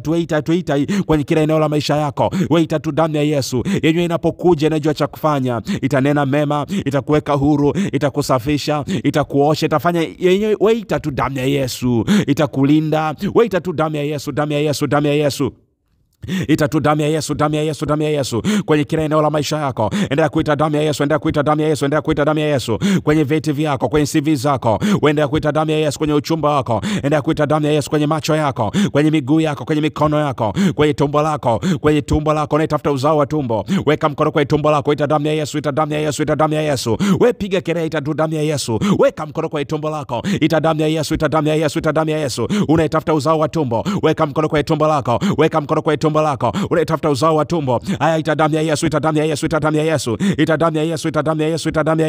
tu kwenye kila eneo la maisha yako, waita tu damu ya Yesu yenyewe. Inapokuja inajua cha kufanya, itanena mema, itakuweka huru, itakusafisha, itakuosha, itafanya yenye. Waita tu damu ya Yesu, itakulinda. Waita tu damu ya Yesu, damu ya Yesu, damu ya Yesu. Ita tu damu ya Yesu, damu ya Yesu, damu ya Yesu kwenye kila eneo la maisha yako. Endelea kuita damu ya Yesu, endelea kuita damu ya Yesu, endelea kuita damu ya Yesu kwenye vyeti vyako, kwenye CV zako, endelea kuita damu ya Yesu kwenye uchumba wako, endelea kuita damu ya Yesu kwenye macho yako, kwenye miguu yako, kwenye mikono yako, kwenye tumbo lako, kwenye tumbo lako. Unaitafuta uzao wa tumbo, weka mkono kwenye tumbo lako, ita damu ya Yesu, ita damu ya Yesu, ita damu ya Yesu. We piga kelele, ita tu damu ya Yesu, weka mkono kwenye tumbo lako, ita damu ya Yesu, ita damu ya Yesu, ita damu ya Yesu. Unaitafuta uzao wa tumbo, weka mkono kwenye tumbo lako, weka mkono kwenye tumbo tumbo lako, uletafuta uzao wa tumbo. aya ita damu ya Yesu, ita damu ya Yesu, ita damu ya Yesu, ita damu ya Yesu, ita damu ya Yesu, ita damu ya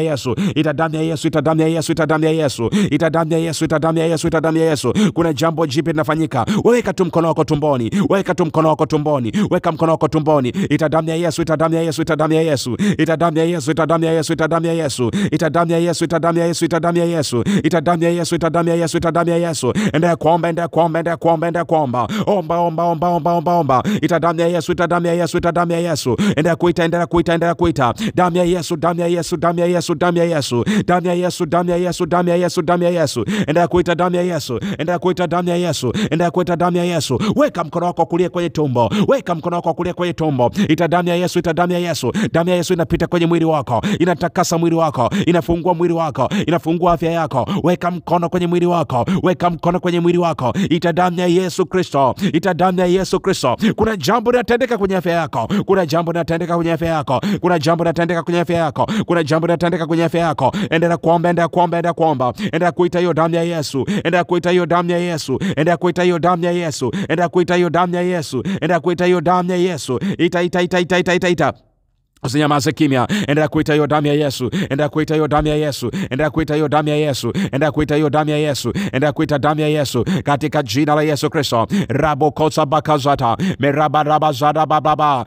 Yesu, ita damu ya Yesu, ita damu ya Yesu, ita damu ya Yesu, ita damu ya Yesu, ita damu ya Yesu, ita damu ya Yesu. Kuna jambo jipi linafanyika. Weka tu mkono wako tumboni, weka tu mkono wako tumboni, weka mkono wako tumboni. Ita damu ya Yesu, ita damu ya Yesu, ita damu ya Yesu, ita damu ya Yesu, ita damu ya Yesu, ita damu ya Yesu, ita damu ya Yesu, ita damu ya Yesu, ita damu ya Yesu, ita damu ya Yesu, ita damu ya Yesu, ita damu ya Yesu. endea kuomba, endea kuomba, endea kuomba, endea kuomba. Omba, omba, omba, omba, omba, omba. Ita damu ya Yesu, ita damu ya Yesu, ita damu ya Yesu. Endelea kuita, endelea kuita, endelea kuita. Damu ya Yesu, damu ya Yesu, damu ya Yesu, damu ya Yesu. Damu ya Yesu, damu ya Yesu, damu ya Yesu, damu ya Yesu. Endelea kuita damu ya Yesu, endelea kuita damu ya Yesu, endelea kuita damu ya Yesu. Weka mkono wako kulia kwenye tumbo. Weka mkono wako kulia kwenye tumbo. Ita damu ya Yesu, ita damu ya Yesu. Damu ya Yesu inapita kwenye mwili wako. Inatakasa mwili wako. Inafungua mwili wako. Inafungua afya yako. Weka mkono kwenye mwili wako. Weka mkono kwenye mwili wako. Ita damu ya Yesu Kristo. Ita damu ya Yesu Kristo kuna jambo linatendeka kwenye afya yako, kuna jambo linatendeka kwenye afya yako, kuna jambo linatendeka kwenye afya yako, kuna jambo linatendeka kwenye afya yako. Endelea kuomba, endelea kuomba, endelea kuomba, endelea kuita hiyo damu ya Yesu, endelea kuita hiyo damu ya Yesu, endelea kuita hiyo damu ya Yesu, endelea kuita hiyo damu ya Yesu, endelea kuita hiyo damu ya Yesu, ita ita ita ita ita ita, ita. Usinyamaze kimya, endelea kuita hiyo damu ya Yesu, endelea kuita hiyo damu ya Yesu, endelea kuita hiyo damu ya Yesu, endelea kuita hiyo damu ya Yesu, endelea kuita damu ya Yesu katika jina la Yesu Kristo. rabo bakazata meraba raba zada bababa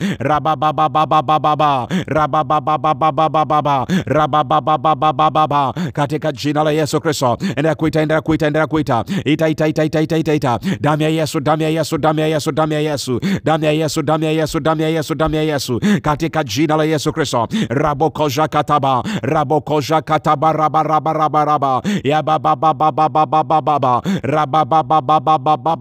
katika jina la Yesu Kristo. Endelea kuita, endelea kuita, endelea kuita, ita ita ita ita ita ita ita damu ya Yesu, damu ya Yesu, damu ya Yesu, damu ya Yesu, damu ya Yesu, damu ya Yesu, damu ya Yesu katika jina la Yesu Christo, Rabokoja kataba, rabokoja kataba, raba raba raba raba, yaba ba ba ba ba ba ba ba ba ba, raba ba ba ba ba ba ba ba ba ba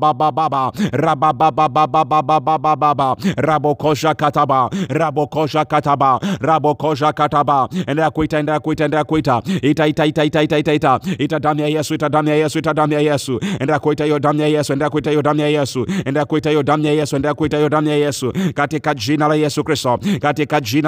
ba, raba ba ba ba ba ba ba ba ba ba ba, rabokoja kataba, rabokoja kataba, rabokoja kataba. enda kuita, enda kuita, enda kuita, ita ita ita ita ita ita ita, ita damu Yesu, ita damu Yesu, ita damu Yesu. enda kuita hiyo damu Yesu, enda kuita hiyo damu Yesu, enda kuita hiyo damu Yesu, enda kuita hiyo damu Yesu, katika jina la Yesu Christo, katika jina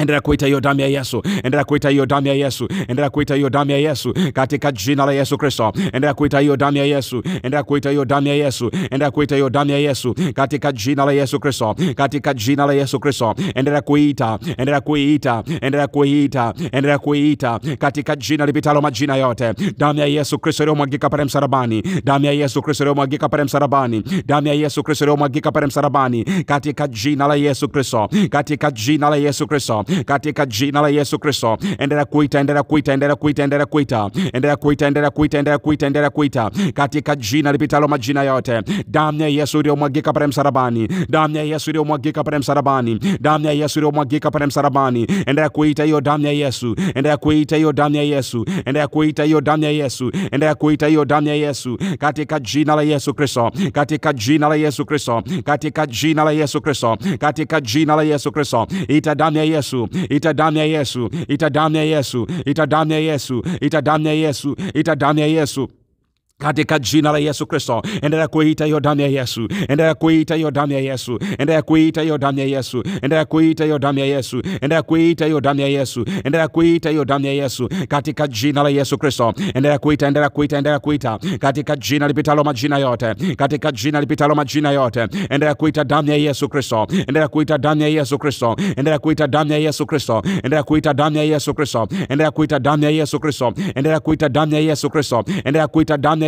Endelea kuita hiyo damu ya Yesu, endelea kuita hiyo damu ya Yesu, endelea kuita hiyo damu ya Yesu katika jina la Yesu Kristo. Endelea kuita hiyo damu ya Yesu, endelea kuita hiyo damu ya Yesu, endelea kuita hiyo damu ya Yesu katika jina la Yesu Kristo, katika jina la Yesu Kristo. Endelea kuita, endelea kuita, endelea kuita, endelea kuita katika jina lipitalo majina yote, damu ya Yesu Kristo iliyomwagika pale msalabani, damu ya Yesu Kristo iliyomwagika pale msalabani, damu ya Yesu Kristo iliyomwagika pale msalabani, katika jina la Yesu Kristo, katika jina la Yesu Kristo katika jina la Yesu Kristo. Endelea kuita, endelea kuita, endelea kuita, endelea kuita, endelea kuita, endelea kuita, endelea kuita, endelea kuita katika jina lipitalo majina yote, damu ya Yesu iliyomwagika pale msalabani, damu ya Yesu iliyomwagika pale msalabani, damu ya Yesu iliyomwagika pale msalabani. Endelea kuita hiyo damu ya Yesu, endelea kuita hiyo damu ya Yesu, endelea kuita hiyo damu ya Yesu, endelea kuita hiyo damu ya Yesu katika jina la Yesu Kristo, katika jina la Yesu Kristo, katika jina la Yesu Kristo, katika jina la Yesu Kristo, ita damu ya Yesu Yesu, ita damu ya Yesu, ita damu ya Yesu, ita damu ya Yesu, ita damu ya Yesu, ita damu ya Yesu katika jina la Yesu Kristo. Endelea kuita hiyo damu ya Yesu, endelea kuita hiyo damu ya Yesu, endelea kuita hiyo damu ya Yesu, endelea kuita hiyo damu ya Yesu, endelea kuita hiyo damu ya Yesu, endelea kuita hiyo damu ya Yesu katika jina la Yesu Kristo. Endelea kuita, endelea kuita, endelea kuita katika jina lipitalo majina yote, katika jina lipitalo majina yote. Endelea kuita damu ya Yesu Kristo, endelea kuita damu ya Yesu Kristo, endelea kuita damu ya Yesu Kristo, endelea kuita damu ya Yesu Kristo, endelea kuita damu ya Yesu Kristo, endelea kuita damu ya Yesu Kristo, endelea kuita damu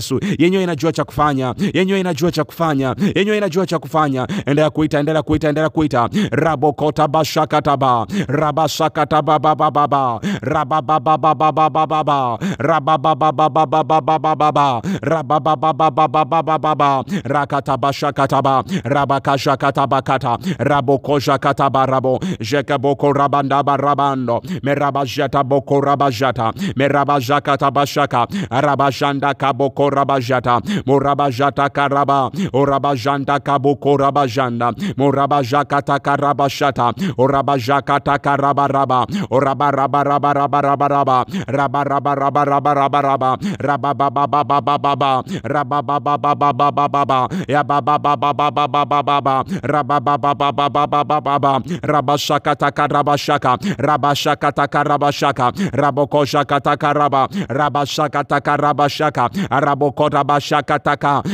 Yesu. Yenyewe inajua cha kufanya, yenyewe inajua cha kufanya, yenyewe inajua cha kufanya. Endelea kuita, endelea kuita, endelea kuita. rabokota bashakataba rabashakataba baba baba rababababababababa rabababababababababa rababababababababa rakatabashakataba rabakashakatabakata rabokoshakataba rabo jekeboko rabandaba rabando merabajata boko rabajata merabajakatabashaka rabashanda kaboko korabajata morabajata karaba orabajanta kaboko rabajanda morabajaka takarabashata orabajaka takaraba raba oraba raba raba raba raba raba raba raba raba raba raba raba raba baba baba baba baba raba baba baba baba baba ya baba baba baba baba baba raba baba baba baba baba baba raba shaka takaraba shaka raba shaka takaraba shaka raboko shaka takaraba raba shaka takaraba shaka raba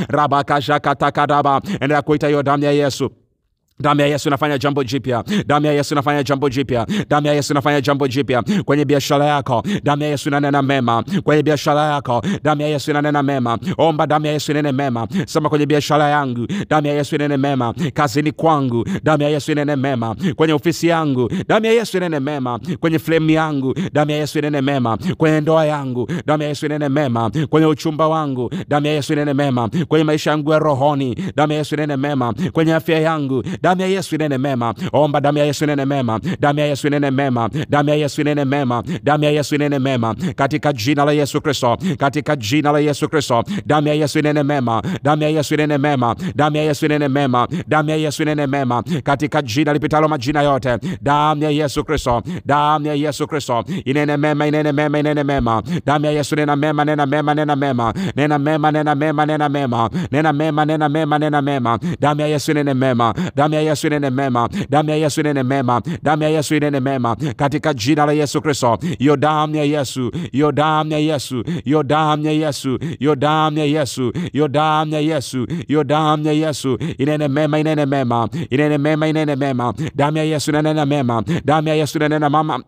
rabokotabashakataka raba endelea kuita hiyo damu ya Yesu. Damu ya Yesu inafanya jambo jipya. Damu ya Yesu inafanya jambo jipya. Damu ya Yesu inafanya jambo jipya kwenye biashara yako. Damu ya Yesu inanena mema kwenye biashara yako. Damu ya Yesu inanena mema. Omba damu ya Yesu inene mema. Sema kwenye biashara yangu, damu ya Yesu inene mema. Kazini kwangu, damu ya Yesu inene mema. Kwenye ofisi yangu, damu ya Yesu inene mema. Kwenye flemu yangu, damu ya Yesu inene mema. Kwenye ndoa yangu, damu ya Yesu inene mema. Kwenye uchumba wangu, damu ya Yesu inene mema. Kwenye maisha yangu ya rohoni, damu ya Yesu inene mema. Kwenye afya yangu Damu ya Yesu inene mema, omba damu ya Yesu inene mema, damu ya Yesu inene mema, damu ya Yesu inene mema, damu ya Yesu inene mema, katika jina la Yesu Kristo, katika jina la Yesu Kristo, damu ya Yesu inene mema, damu ya Yesu inene mema, damu ya Yesu inene mema, damu ya Yesu inene mema, katika jina lipitalo majina yote, damu ya Yesu Kristo, damu ya Yesu Kristo, inene mema, inene mema, inene mema, damu ya Yesu nena mema, nena mema, nena mema, nena mema, nena mema, nena mema, nena mema, nena mema, nena mema, damu ya Yesu inene mema, damu ya Yesu inene mema, damu ya Yesu inene mema, damu ya Yesu inene mema, katika jina la Yesu Kristo. yo damu ya Yesu, hiyo damu ya Yesu, yo damu ya Yesu, yo damu ya Yesu, yo damu ya Yesu, yo damu ya Yesu inene mema, inene mema, inene mema, inene mema, damu ya Yesu inanena mema, damu ya Yesu inanena mama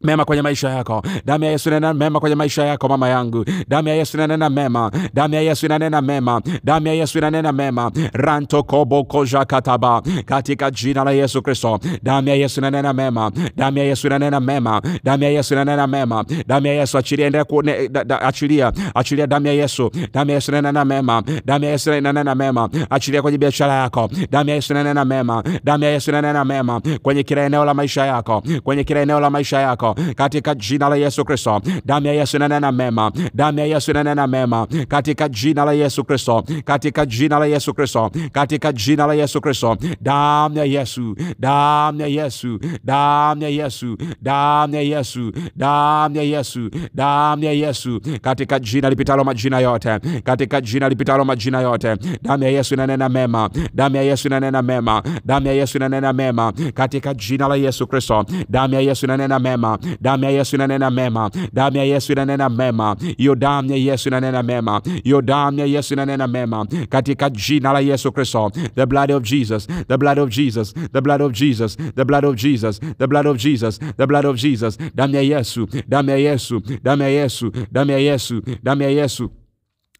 mema kwenye maisha yako. Damu ya Yesu inanena mema kwenye maisha yako, mama yangu. Damu ya Yesu inanena mema, damu ya Yesu inanena mema, damu ya Yesu inanena mema. ranto kobo koja kataba, katika jina la Yesu Kristo. Damu ya Yesu inanena mema, damu ya Yesu inanena mema, damu ya Yesu inanena mema, damu ya Yesu achilia, endelea kuachilia, achilia damu ya Yesu. Damu ya Yesu inanena mema, damu ya Yesu inanena mema, achilia kwenye biashara yako. Damu ya Yesu inanena mema, damu ya Yesu inanena mema kwenye kila eneo la maisha yako, kwenye kila eneo la maisha yako katika jina la Yesu Kristo. Damu ya Yesu inanena mema, damu ya Yesu inanena mema, katika jina la Yesu Kristo, katika jina la Yesu Kristo, katika jina la Yesu Kristo. Damu ya Yesu, damu ya Yesu, damu ya Yesu, damu ya Yesu, damu ya Yesu, damu ya Yesu, katika jina lipitalo majina yote, katika jina lipitalo majina yote. Damu ya Yesu inanena mema, damu ya Yesu inanena mema, damu ya Yesu inanena mema, katika jina la Yesu Kristo. Damu ya Yesu inanena mema, damu ya Yesu inanena mema, damu ya Yesu inanena mema, hiyo damu ya Yesu inanena mema, hiyo damu ya Yesu inanena mema katika jina la Yesu Kristo. The blood of Jesus, the blood of Jesus, the blood of Jesus, the blood of Jesus, the blood of Jesus, the blood of Jesus, damu ya Yesu, damu ya Yesu, damu ya Yesu, damu ya Yesu, damu ya Yesu, damu ya Yesu.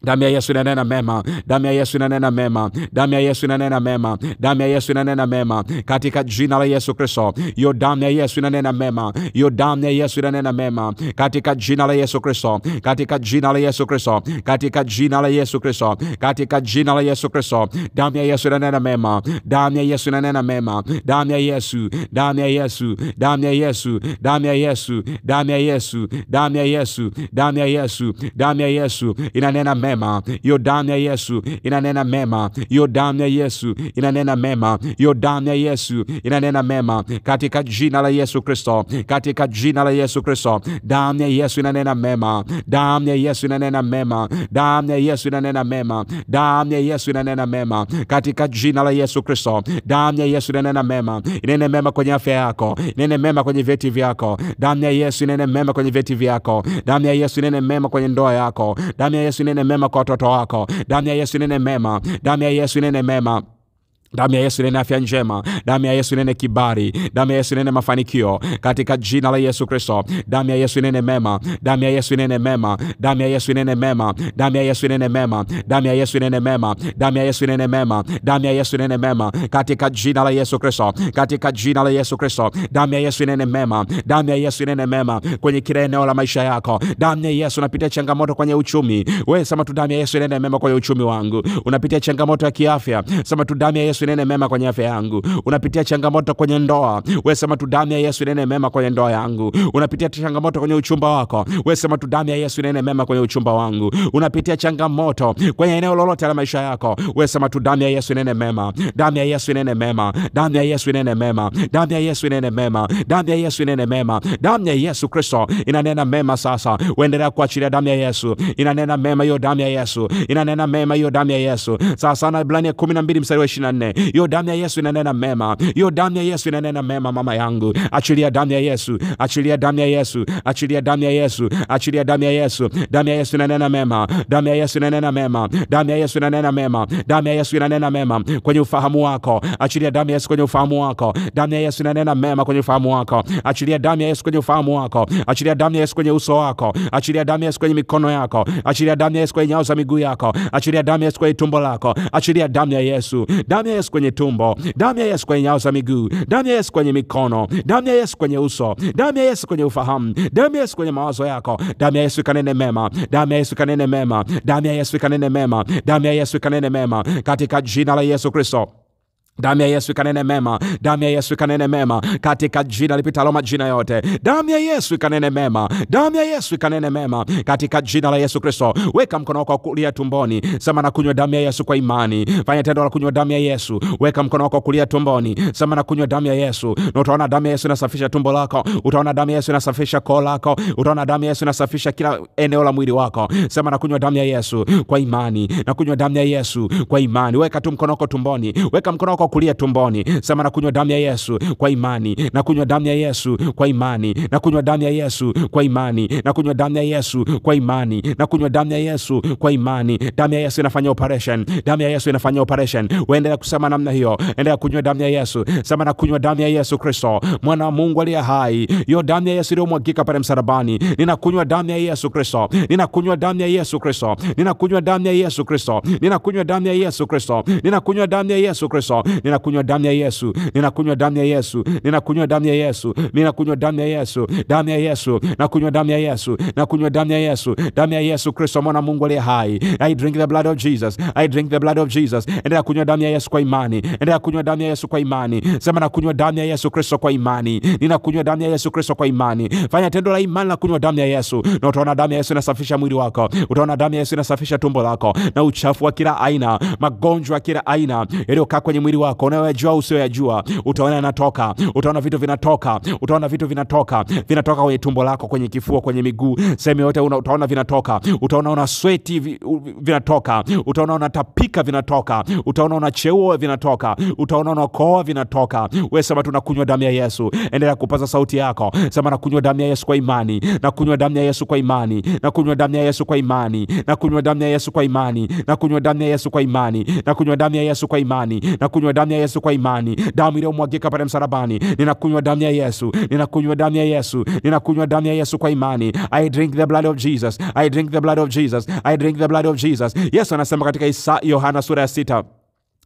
Damu ya Yesu inanena mema, damu ya Yesu inanena mema, damu ya Yesu inanena mema, damu ya Yesu inanena mema katika jina la Yesu Kristo. Yo damu ya Yesu inanena mema, yo damu ya Yesu inanena mema katika jina la Yesu Kristo, katika jina la Yesu Kristo, katika jina la Yesu Kristo, katika jina la Yesu Kristo. Damu ya Yesu inanena mema, damu ya Yesu inanena mema, damu ya Yesu, damu ya Yesu, damu ya Yesu, damu ya Yesu, damu ya Yesu, damu ya Yesu, damu ya Yesu, damu ya Yesu inanena mema mema, hiyo damu ya Yesu inanena mema, hiyo damu ya Yesu inanena mema, hiyo damu ya Yesu inanena mema, katika jina la Yesu Kristo, katika jina la Yesu Kristo. Damu ya Yesu inanena mema, damu ya Yesu inanena mema, damu ya Yesu inanena mema, damu ya Yesu inanena mema, katika jina la Yesu Kristo. Damu ya Yesu inanena mema, inene mema kwenye afya yako, inene mema kwenye vyeti vyako. Damu ya Yesu inene mema kwenye vyeti vyako. Damu ya Yesu inene mema kwenye ndoa yako. Damu ya Yesu inene mema mema kwa watoto wako. Damu ya Yesu inene mema, damu ya Yesu inene mema. Damu ya Yesu inene afya njema, damu ya Yesu inene kibali, damu ya Yesu inene mafanikio katika jina la Yesu Kristo. Damu ya Yesu inene mema, damu ya Yesu inene mema, damu ya Yesu inene mema, damu ya Yesu inene mema, damu ya Yesu inene mema, damu ya Yesu inene mema, damu ya Yesu inene mema katika jina la Yesu Kristo, katika jina la Yesu Kristo. Damu ya Yesu inene mema, damu ya Yesu inene mema kwenye kila eneo la maisha yako. Damu ya Yesu, unapitia changamoto kwenye uchumi, wewe sema tu damu ya Yesu inene mema kwenye uchumi wangu. Unapitia changamoto ya kiafya, sema tu damu ya Yesu Yesu inene mema kwenye afya yangu. Unapitia changamoto kwenye ndoa, we sema tu damu ya Yesu inene mema kwenye ndoa yangu. Unapitia changamoto kwenye uchumba wako, we sema tu damu ya Yesu inene mema kwenye uchumba wangu. Unapitia changamoto kwenye eneo lolote la maisha yako, we sema tu damu ya Yesu inene mema, damu ya Yesu inene mema, damu ya Yesu inene mema, damu ya Yesu inene mema, damu ya Yesu inene mema. Damu ya Yesu Kristo inanena mema sasa. Uendelea kuachilia damu ya Yesu inanena mema, hiyo damu ya Yesu inanena mema, hiyo damu ya Yesu. Sasa na Ibrania 12 mstari wa 24 mengine. Hiyo damu ya Yesu inanena mema, hiyo damu ya Yesu inanena mema. Mama yangu, achilia damu ya Yesu, achilia damu ya Yesu, achilia damu ya Yesu, achilia damu ya Yesu. Damu ya Yesu inanena mema, damu ya Yesu inanena mema, damu ya Yesu inanena mema, damu ya Yesu inanena mema kwenye ufahamu wako. Achilia damu ya Yesu kwenye ufahamu wako, damu ya Yesu inanena mema kwenye ufahamu wako. Achilia damu ya Yesu kwenye ufahamu wako, achilia damu ya Yesu kwenye uso wako, achilia damu ya Yesu kwenye mikono yako, achilia damu ya Yesu kwenye nyao za miguu yako, achilia damu ya Yesu kwenye tumbo lako, achilia damu ya Yesu, damu ya Yesu kwenye tumbo, damu ya Yesu kwenye nyao za miguu, damu ya Yesu kwenye mikono, damu ya Yesu kwenye uso, damu ya Yesu kwenye ufahamu, damu ya Yesu kwenye mawazo yako. Damu ya Yesu ikanene mema, damu ya Yesu ikanene mema, damu ya Yesu ikanene mema, damu ya Yesu ikanene mema, katika jina la Yesu Kristo. Damu ya Yesu ikanene mema, damu ya Yesu ikanene mema, katika jina lipitalo majina yote. Damu ya Yesu ikanene mema, damu ya Yesu ikanene mema, katika jina la Yesu Kristo. Weka mkono wako kulia tumboni, sema na kunywa damu ya Yesu kwa imani. Fanya tendo la kunywa damu ya Yesu. Weka mkono wako kulia tumboni, sema na kunywa damu ya Yesu, na utaona damu ya Yesu inasafisha tumbo lako, utaona damu ya Yesu inasafisha koo lako, utaona damu ya Yesu inasafisha kila eneo la mwili wako. Sema na kunywa damu ya Yesu kwa imani, na kunywa damu ya Yesu kwa imani. Weka tu mkono wako tumboni, weka mkono wako kulia tumboni. Sema na kunywa damu ya Yesu kwa imani, na kunywa damu ya Yesu kwa imani, na kunywa damu ya Yesu kwa imani, na kunywa damu ya Yesu kwa imani, na kunywa damu ya Yesu kwa imani. Damu ya Yesu inafanya operation, damu ya Yesu inafanya operation. Waendelea kusema namna hiyo, endelea kunywa damu ya Yesu. Sema na kunywa damu ya Yesu Kristo, mwana wa Mungu aliye hai, hiyo damu ya Yesu iliyomwagika pale msalabani. Ninakunywa damu ya Yesu Kristo, ninakunywa damu ya Yesu Kristo, ninakunywa damu ya Yesu Kristo, ninakunywa damu ya Yesu Kristo, ninakunywa damu ya Yesu Kristo, ninakunywa damu ya Yesu, ninakunywa damu ya Yesu, ninakunywa damu ya Yesu, ninakunywa damu ya Yesu, damu ya Yesu, nakunywa damu ya Yesu, nakunywa damu ya Yesu, damu ya Yesu Kristo mwana Mungu aliye hai. I drink the blood of Jesus, I drink the blood of Jesus. Endelea kunywa damu ya Yesu kwa imani, endelea kunywa damu ya Yesu kwa imani. Sema nakunywa damu ya Yesu Kristo kwa imani, ninakunywa damu ya Yesu Kristo kwa imani. Fanya tendo la imani la kunywa damu ya Yesu na utaona damu ya Yesu inasafisha mwili wako, utaona damu ya Yesu inasafisha tumbo lako na uchafu wa kila aina, magonjwa ya kila aina yaliyokaa kwenye mwili wako unayoyajua usioyajua utaona yanatoka, utaona vitu vinatoka, utaona vitu vinatoka, vinatoka kwenye tumbo lako, kwenye kifua, kwenye miguu, sehemu yote utaona vinatoka, utaona una sweti vinatoka, utaona unatapika vinatoka, utaona unacheua vinatoka, utaona unakoa vinatoka. We sema tunakunywa damu ya Yesu. Endelea kupaza sauti yako, sema nakunywa damu ya Yesu kwa imani, nakunywa damu ya Yesu kwa imani, nakunywa damu ya Yesu kwa imani, nakunywa damu ya Yesu kwa imani, nakunywa damu ya Yesu kwa imani, nakunywa damu ya Yesu kwa imani, nakunywa ninakunywa damu ya Yesu kwa imani, damu iliyomwagika pale msalabani. Ninakunywa damu ya Yesu, ninakunywa damu ya Yesu, ninakunywa damu ya Yesu kwa imani. I drink the blood of Jesus, I drink the blood of Jesus, I drink the blood of Jesus. Yesu anasema katika Isa Yohana sura ya sita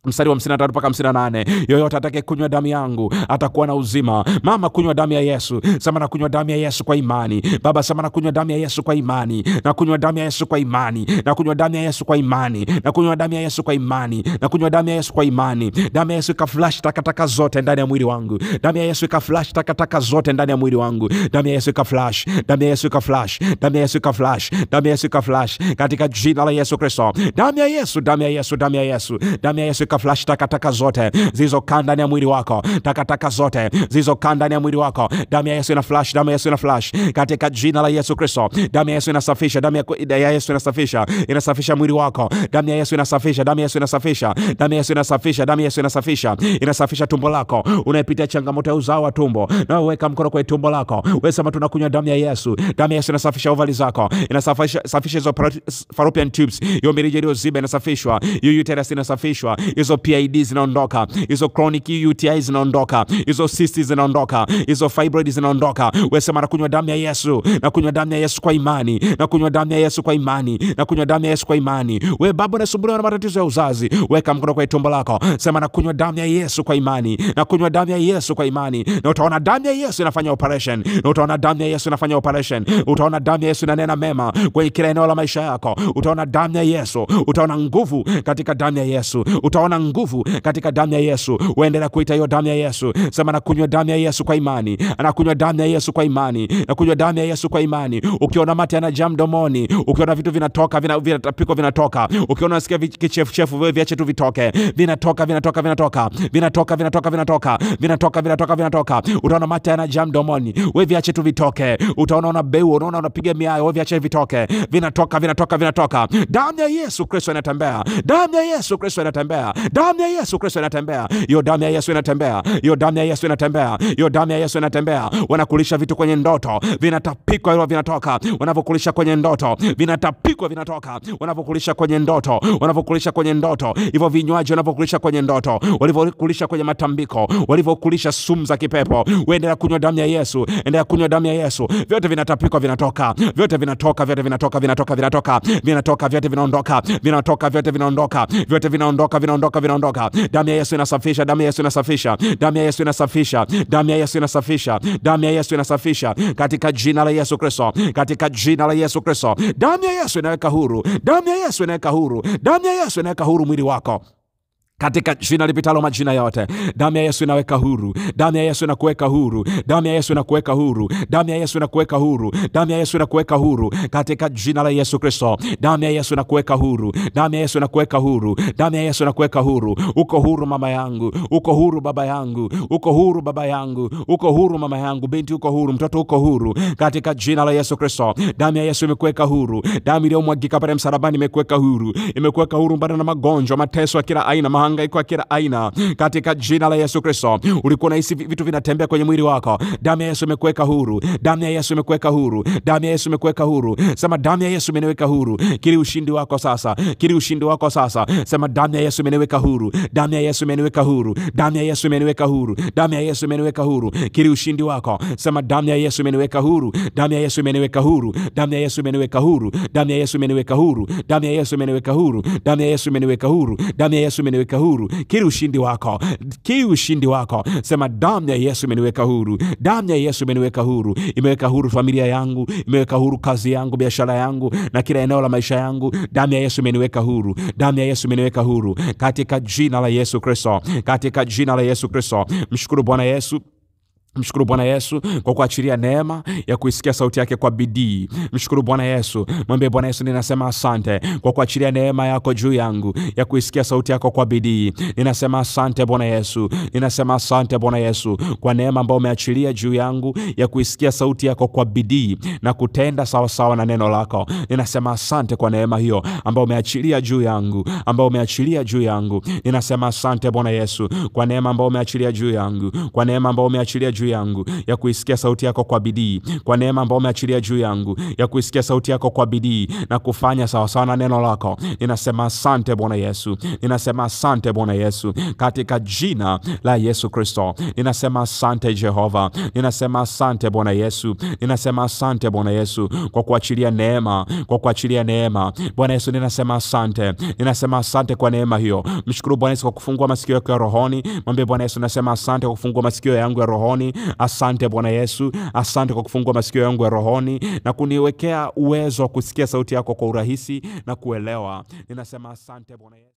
mstari wa 53 mpaka 58, yoyote atake kunywa damu yangu atakuwa na uzima. Mama, kunywa damu ya Yesu. Sema na kunywa damu ya Yesu kwa imani. Baba, sema na kunywa damu ya Yesu kwa imani, na kunywa damu ya Yesu kwa imani, na kunywa damu ya Yesu kwa imani, na kunywa damu ya Yesu kwa imani, na kunywa damu ya Yesu kwa imani. Damu ya Yesu ikaflash takataka zote ndani ya mwili wangu. Damu ya Yesu ikaflash takataka zote ndani ya mwili wangu. Damu ya Yesu ikaflash, damu ya Yesu ikaflash, damu ya Yesu ikaflash, damu ya Yesu ikaflash katika jina la Yesu Kristo. Damu ya Yesu, damu ya Yesu, damu ya Yesu, damu ya Yesu taka flash, takataka zote zilizokaa ndani ya mwili wako, takataka zote zilizokaa ndani ya mwili wako. Damu ya Yesu ina flash, damu ya Yesu ina flash katika jina la Yesu Kristo. Damu ya Yesu inasafisha, damu ya Yesu inasafisha, inasafisha mwili wako. Damu ya Yesu inasafisha, damu ya Yesu inasafisha, damu ya Yesu inasafisha, damu ya Yesu inasafisha, inasafisha tumbo lako. Unayepitia changamoto ya uzao wa tumbo, na weka mkono kwenye tumbo lako, wewe sema tunakunywa damu ya Yesu. Damu ya Yesu inasafisha ovali zako, inasafisha safisha hizo fallopian tubes, hiyo mirija iliyoziba inasafishwa, hiyo uterus inasafishwa, hizo PID zinaondoka, hizo chronic UTI zinaondoka, hizo cyst zinaondoka, hizo fibroid zinaondoka. Wesema na kunywa damu ya Yesu, na kunywa damu ya Yesu kwa imani, na kunywa damu ya Yesu kwa imani, na kunywa damu ya Yesu kwa imani. We baba unasumbuliwa na matatizo ya uzazi, weka mkono kwa tumbo lako, sema na kunywa damu ya Yesu kwa imani, na kunywa damu ya Yesu kwa imani, na utaona damu ya Yesu inafanya operation, na utaona damu ya Yesu inafanya operation, utaona damu ya Yesu inanena mema kwenye kila eneo la maisha yako, utaona damu ya Yesu, utaona nguvu katika damu ya Yesu, utaona na nguvu katika damu ya Yesu. Waendelea kuita hiyo damu ya Yesu, sema nakunywa damu ya Yesu kwa imani, nakunywa damu ya Yesu kwa imani, nakunywa damu ya Yesu kwa imani. Ukiona mate yanajaa mdomoni, ukiona vitu vinatoka vina, vinatapiko vinatoka, ukiona nasikia kichefuchefu, wewe viache tu vitoke, vinatoka vinatoka vinatoka vinatoka vinatoka vinatoka vinatoka vinatoka vinatoka. Utaona mate yanajaa mdomoni, wewe viache tu vitoke. Utaona beu, unaona unapiga miayo, wewe viache vitoke, vinatoka vinatoka vinatoka. Damu ya Yesu Kristo inatembea, damu ya Yesu Kristo inatembea, Damu ya Yesu Kristo inatembea, hiyo damu ya Yesu inatembea, hiyo damu ya Yesu inatembea, hiyo damu ya Yesu inatembea. Wanakulisha vitu kwenye ndoto, vinatapikwa hilo vinatoka. Wanavyokulisha kwenye ndoto, vinatapikwa vinatoka. Wanavyokulisha kwenye ndoto, wanavyokulisha kwenye ndoto, hivyo vinywaji wanavyokulisha kwenye ndoto, walivyokulisha kwenye matambiko, walivyokulisha sumu za kipepo. Endelea kunywa damu ya Yesu, endelea kunywa damu ya Yesu, vyote vinatapikwa vinatoka, vyote vinatoka, vyote vinatoka, vinatoka, vinatoka, vinatoka, vyote vinaondoka, vinatoka, vyote vinaondoka, vyote vinaondoka, vinaondoka vinaondoka, vinaondoka. Damu ya Yesu inasafisha, damu ya Yesu inasafisha, damu ya Yesu inasafisha, damu ya Yesu inasafisha, damu ya Yesu inasafisha, katika jina la Yesu Kristo, katika jina la Yesu Kristo. Damu ya Yesu inaweka huru, damu ya Yesu inaweka huru, damu ya Yesu inaweka huru mwili wako katika jina lipitalo majina yote, damu ya Yesu inaweka huru, damu ya Yesu inakuweka huru, damu ya Yesu inakuweka huru, damu ya Yesu inakuweka huru, damu ya Yesu inakuweka huru, katika jina la Yesu Kristo, damu ya Yesu inakuweka huru, damu ya Yesu inakuweka huru, damu ya Yesu inakuweka huru. Uko huru mama yangu, uko huru baba yangu, uko huru baba yangu, uko huru mama yangu, binti uko huru, mtoto uko huru, katika jina la Yesu Kristo, damu ya Yesu imekuweka huru, damu iliyomwagika pale msalabani imekuweka huru, imekuweka huru mbana na magonjwa, mateso ya kila aina mahangaiko ya kila aina katika jina la Yesu Kristo. Ulikuwa unahisi vitu vinatembea kwenye mwili wako, damu ya Yesu imekuweka huru, damu ya Yesu imekuweka huru, damu ya Yesu imekuweka huru. Sema damu ya Yesu imeniweka huru, kili ushindi wako sasa, kili ushindi wako sasa. Sema damu ya Yesu imeniweka huru, damu ya Yesu imeniweka huru, damu ya Yesu imeniweka huru, damu ya Yesu imeniweka huru, kili ushindi wako. Sema damu ya Yesu imeniweka huru, damu ya Yesu imeniweka huru, damu ya Yesu imeniweka huru, damu ya Yesu imeniweka huru, damu ya Yesu imeniweka huru, damu ya Yesu imeniweka huru, damu ya Yesu imeniweka imeniweka huru. Kiri ushindi wako, kiri ushindi wako. Sema damu ya Yesu imeniweka huru, damu ya Yesu imeniweka huru, imeweka huru familia yangu, imeweka huru kazi yangu, biashara yangu na kila eneo la maisha yangu. Damu ya Yesu imeniweka huru, damu ya Yesu imeniweka huru, katika jina la Yesu Kristo, katika jina la Yesu Kristo. Mshukuru Bwana Yesu. Mshukuru Bwana Yesu kwa kuachilia neema ya kuisikia sauti yake kwa bidii. Mshukuru Bwana Yesu, mwambie Bwana Yesu, ninasema asante kwa kuachilia neema yako juu yangu ya kuisikia sauti yako kwa bidii. Ninasema asante Bwana Yesu, ninasema asante Bwana Yesu kwa neema ambayo umeachilia juu yangu ya kuisikia sauti yako kwa bidii na kutenda sawasawa sawa na neno lako. Ninasema asante kwa neema hiyo ambayo umeachilia juu yangu, ambayo umeachilia juu yangu. Ninasema asante Bwana Yesu kwa neema ambayo umeachilia juu yangu, kwa neema ambayo umeachilia juu juu yangu, ya kuisikia sauti yako kwa bidii, kwa neema ambayo umeachilia juu yangu, ya kuisikia sauti yako kwa bidii na kufanya sawasawa na neno lako. Ninasema asante Bwana Yesu, ninasema asante Bwana Yesu, katika jina la Yesu Kristo. Ninasema asante Jehova, ninasema asante Bwana Yesu, ninasema asante Bwana Yesu kwa kuachilia neema, kwa kuachilia neema Bwana Yesu, ninasema asante, ninasema asante kwa neema hiyo. Mshukuru Bwana Yesu kwa kufungua masikio yako ya rohoni. Mwambie Bwana Yesu, nasema asante kwa kufungua masikio yangu ya rohoni, Asante Bwana Yesu, asante kwa kufungua masikio yangu ya rohoni na kuniwekea uwezo wa kusikia sauti yako kwa urahisi na kuelewa. Ninasema asante Bwana Yesu.